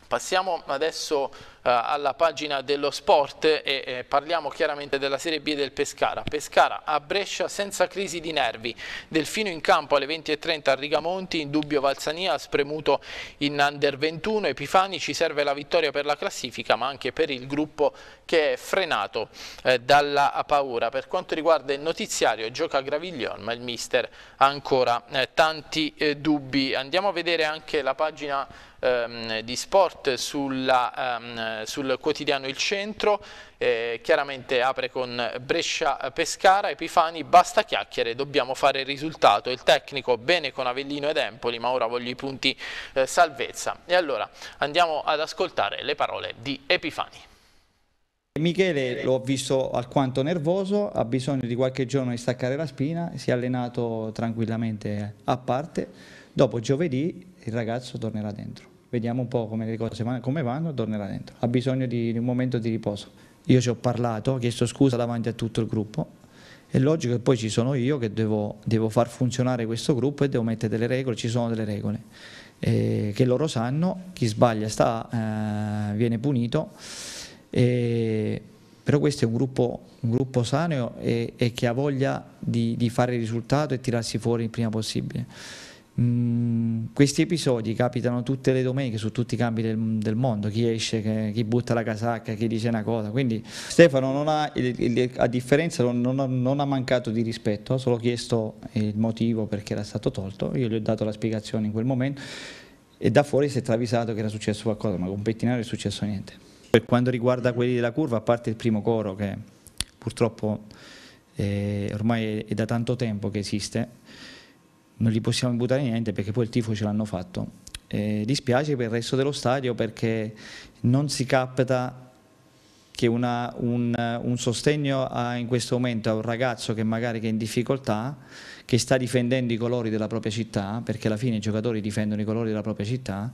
Passiamo adesso eh, alla pagina dello sport e eh, parliamo chiaramente della Serie B del Pescara. Pescara a Brescia senza crisi di nervi, Delfino in campo alle 20.30 a Rigamonti, in dubbio Valsania spremuto in Under 21, Epifani ci serve la vittoria per la classifica ma anche per il gruppo che è frenato eh, dalla paura. Per quanto riguarda il notiziario gioca a Graviglion ma il mister ha ancora tanti dubbi. Andiamo a vedere anche la pagina ehm, di sport sulla, ehm, sul quotidiano Il Centro, eh, chiaramente apre con Brescia-Pescara, eh, Epifani, basta chiacchiere, dobbiamo fare il risultato, il tecnico bene con Avellino ed Empoli, ma ora voglio i punti eh, salvezza. E allora andiamo ad ascoltare le parole di Epifani. Michele l'ho visto alquanto nervoso, ha bisogno di qualche giorno di staccare la spina, si è allenato tranquillamente a parte, dopo giovedì il ragazzo tornerà dentro vediamo un po' come le cose vanno, come vanno, tornerà dentro. Ha bisogno di, di un momento di riposo. Io ci ho parlato, ho chiesto scusa davanti a tutto il gruppo, è logico che poi ci sono io che devo, devo, far funzionare questo gruppo e devo mettere delle regole, ci sono delle regole eh, che loro sanno, chi sbaglia sta, eh, viene punito, eh, però questo è un gruppo, un gruppo sano e, e, che ha voglia di, di fare il risultato e tirarsi fuori il prima possibile. Mm, questi episodi capitano tutte le domeniche su tutti i campi del, del mondo, chi esce, che, chi butta la casacca, chi dice una cosa, quindi Stefano ha, a differenza non ha, non ha, mancato di rispetto, ha solo chiesto il motivo perché era stato tolto, io gli ho dato la spiegazione in quel momento e da fuori si è travisato che era successo qualcosa, ma con Pettinari non è successo niente. Per quanto riguarda quelli della curva, a parte il primo coro che purtroppo eh, ormai è da tanto tempo che esiste, non gli possiamo buttare niente perché poi il tifo ce l'hanno fatto. Eh, dispiace per il resto dello stadio perché non si capta che una, un, un, sostegno a, in questo momento a un ragazzo che magari che è in difficoltà, che sta difendendo i colori della propria città, perché alla fine i giocatori difendono i colori della propria città,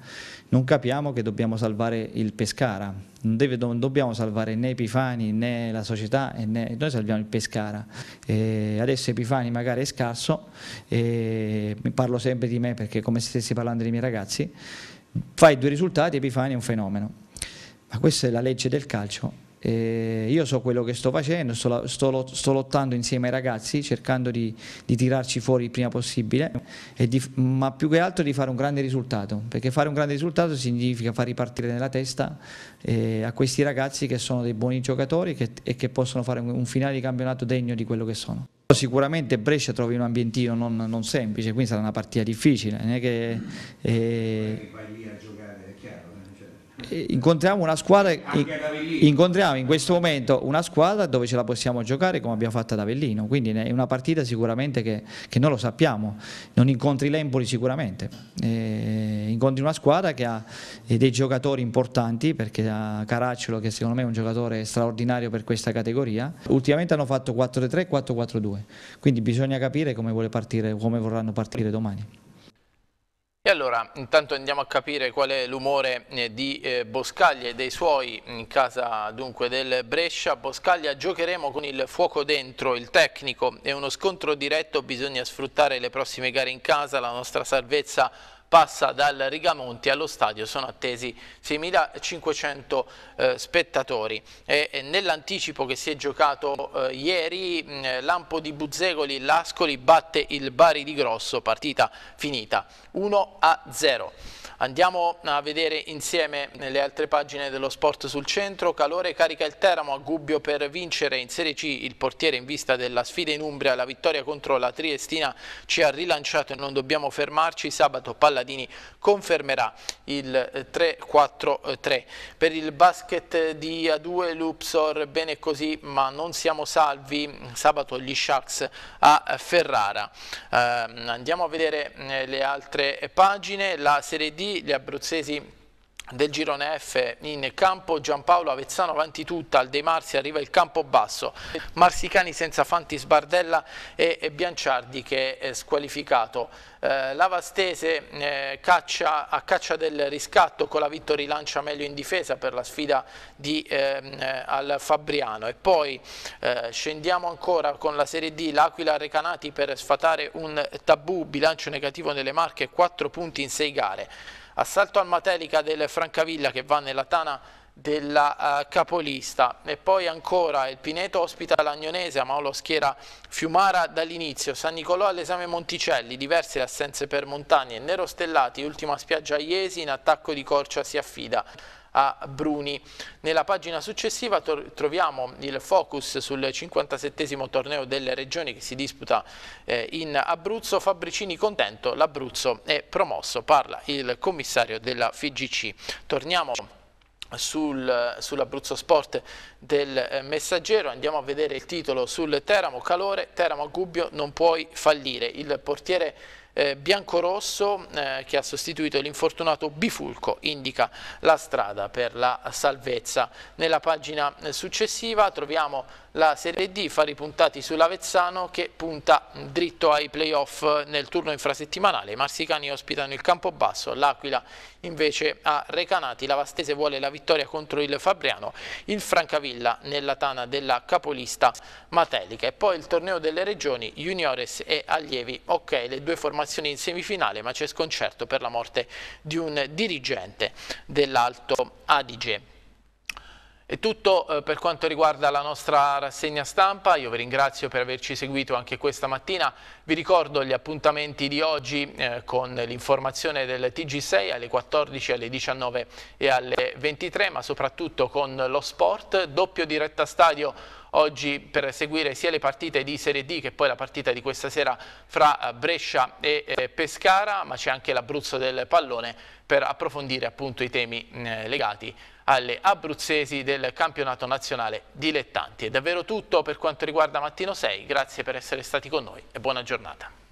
non capiamo che dobbiamo salvare il Pescara, non, deve, non dobbiamo salvare né Epifani né la società, né, noi salviamo il Pescara. E adesso Epifani magari è scarso, e parlo sempre di me perché è come se stessi parlando dei miei ragazzi, fai due risultati, Epifani è un fenomeno. Ma questa è la legge del calcio, eh, io so quello che sto facendo, sto, sto, sto lottando insieme ai ragazzi, cercando di, di, tirarci fuori il prima possibile, di, ma più che altro di fare un grande risultato, perché fare un grande risultato significa far ripartire nella testa eh, a questi ragazzi che sono dei buoni giocatori che, e che possono fare un, un finale di campionato degno di quello che sono. Sicuramente Brescia trovi un ambientino non, non semplice, quindi sarà una partita difficile. Non è che, eh, incontriamo una squadra incontriamo in questo momento una squadra dove ce la possiamo giocare come abbiamo fatto ad Avellino quindi è una partita sicuramente che, che noi lo sappiamo non incontri l'Empoli sicuramente e eh, incontri una squadra che ha eh, dei giocatori importanti perché ha Caracciolo che secondo me è un giocatore straordinario per questa categoria ultimamente hanno fatto 4-3 e 4-4-2 quindi bisogna capire come, come vorranno partire domani e allora intanto andiamo a capire qual è l'umore eh, di eh, Boscaglia e dei suoi in casa dunque del Brescia. Boscaglia giocheremo con il fuoco dentro, il tecnico è uno scontro diretto, bisogna sfruttare le prossime gare in casa, la nostra salvezza passa dal Rigamonti allo stadio, sono attesi 6.500 eh, spettatori. Nell'anticipo che si è giocato eh, ieri, mh, Lampo di Buzzegoli, Lascoli batte il Bari di Grosso, partita finita 1-0. Andiamo a vedere insieme le altre pagine dello sport sul centro. Calore carica il Teramo a Gubbio per vincere in Serie C. Il portiere in vista della sfida in Umbria, la vittoria contro la Triestina ci ha rilanciato e non dobbiamo fermarci. Sabato palla Cittadini confermerà il 3-4-3. Eh, per il basket di A2 Lupsor bene così ma non siamo salvi sabato gli Sharks a Ferrara. Eh, andiamo a vedere eh, le altre pagine, la Serie D, gli abruzzesi del girone F in campo Giampaolo Avezzano avanti tutta, al De Marsi arriva il campo basso, Marsicani senza Fanti Sbardella e, Bianciardi che è squalificato. Eh, Lavastese eh, caccia, a caccia del riscatto con la vittoria lancia meglio in difesa per la sfida di, ehm, eh, al Fabriano e poi eh, scendiamo ancora con la Serie D, l'Aquila Recanati per sfatare un tabù, bilancio negativo nelle marche, 4 punti in 6 gare assalto al Matelica del Francavilla che va nella tana della uh, capolista e poi ancora il Pineto ospita l'Agnonese Maolo schiera Fiumara dall'inizio San Nicolò all'esame Monticelli diverse assenze per Montagne Nero Stellati ultima spiaggia Iesi in attacco di Corcia si affida a Bruni. Nella pagina successiva troviamo il focus sul 57 torneo delle regioni che si disputa eh, in Abruzzo. Fabricini contento, l'Abruzzo è promosso, parla il commissario della FIGC. Torniamo sul, sull'Abruzzo Sport del eh, messaggero, andiamo a vedere il titolo sul Teramo, calore, Teramo a Gubbio non puoi fallire, il portiere eh, biancorosso eh, che ha sostituito l'infortunato Bifulco indica la strada per la salvezza. Nella pagina eh, successiva troviamo la Serie D, fari puntati sull'Avezzano che punta dritto ai playoff eh, nel turno infrasettimanale. I marsicani ospitano il Campobasso, l'Aquila invece a Recanati, la Vastese vuole la vittoria contro il Fabriano, il Francavilla Gavilla nella tana della capolista Matelica. E poi il torneo delle regioni, juniores e allievi. Ok, le due formazioni in semifinale, ma c'è sconcerto per la morte di un dirigente dell'Alto Adige. È tutto eh, per quanto riguarda la nostra rassegna stampa, io vi ringrazio per averci seguito anche questa mattina, vi ricordo gli appuntamenti di oggi eh, con l'informazione del TG6 alle 14, alle 19 e alle 23, ma soprattutto con lo sport, doppio diretta stadio oggi per seguire sia le partite di Serie D che poi la partita di questa sera fra eh, Brescia e Pescara, ma c'è anche l'Abruzzo del pallone per approfondire appunto i temi mm, legati alle abruzzesi del campionato nazionale dilettanti. È davvero tutto per quanto riguarda Mattino 6, grazie per essere stati con noi e buona giornata.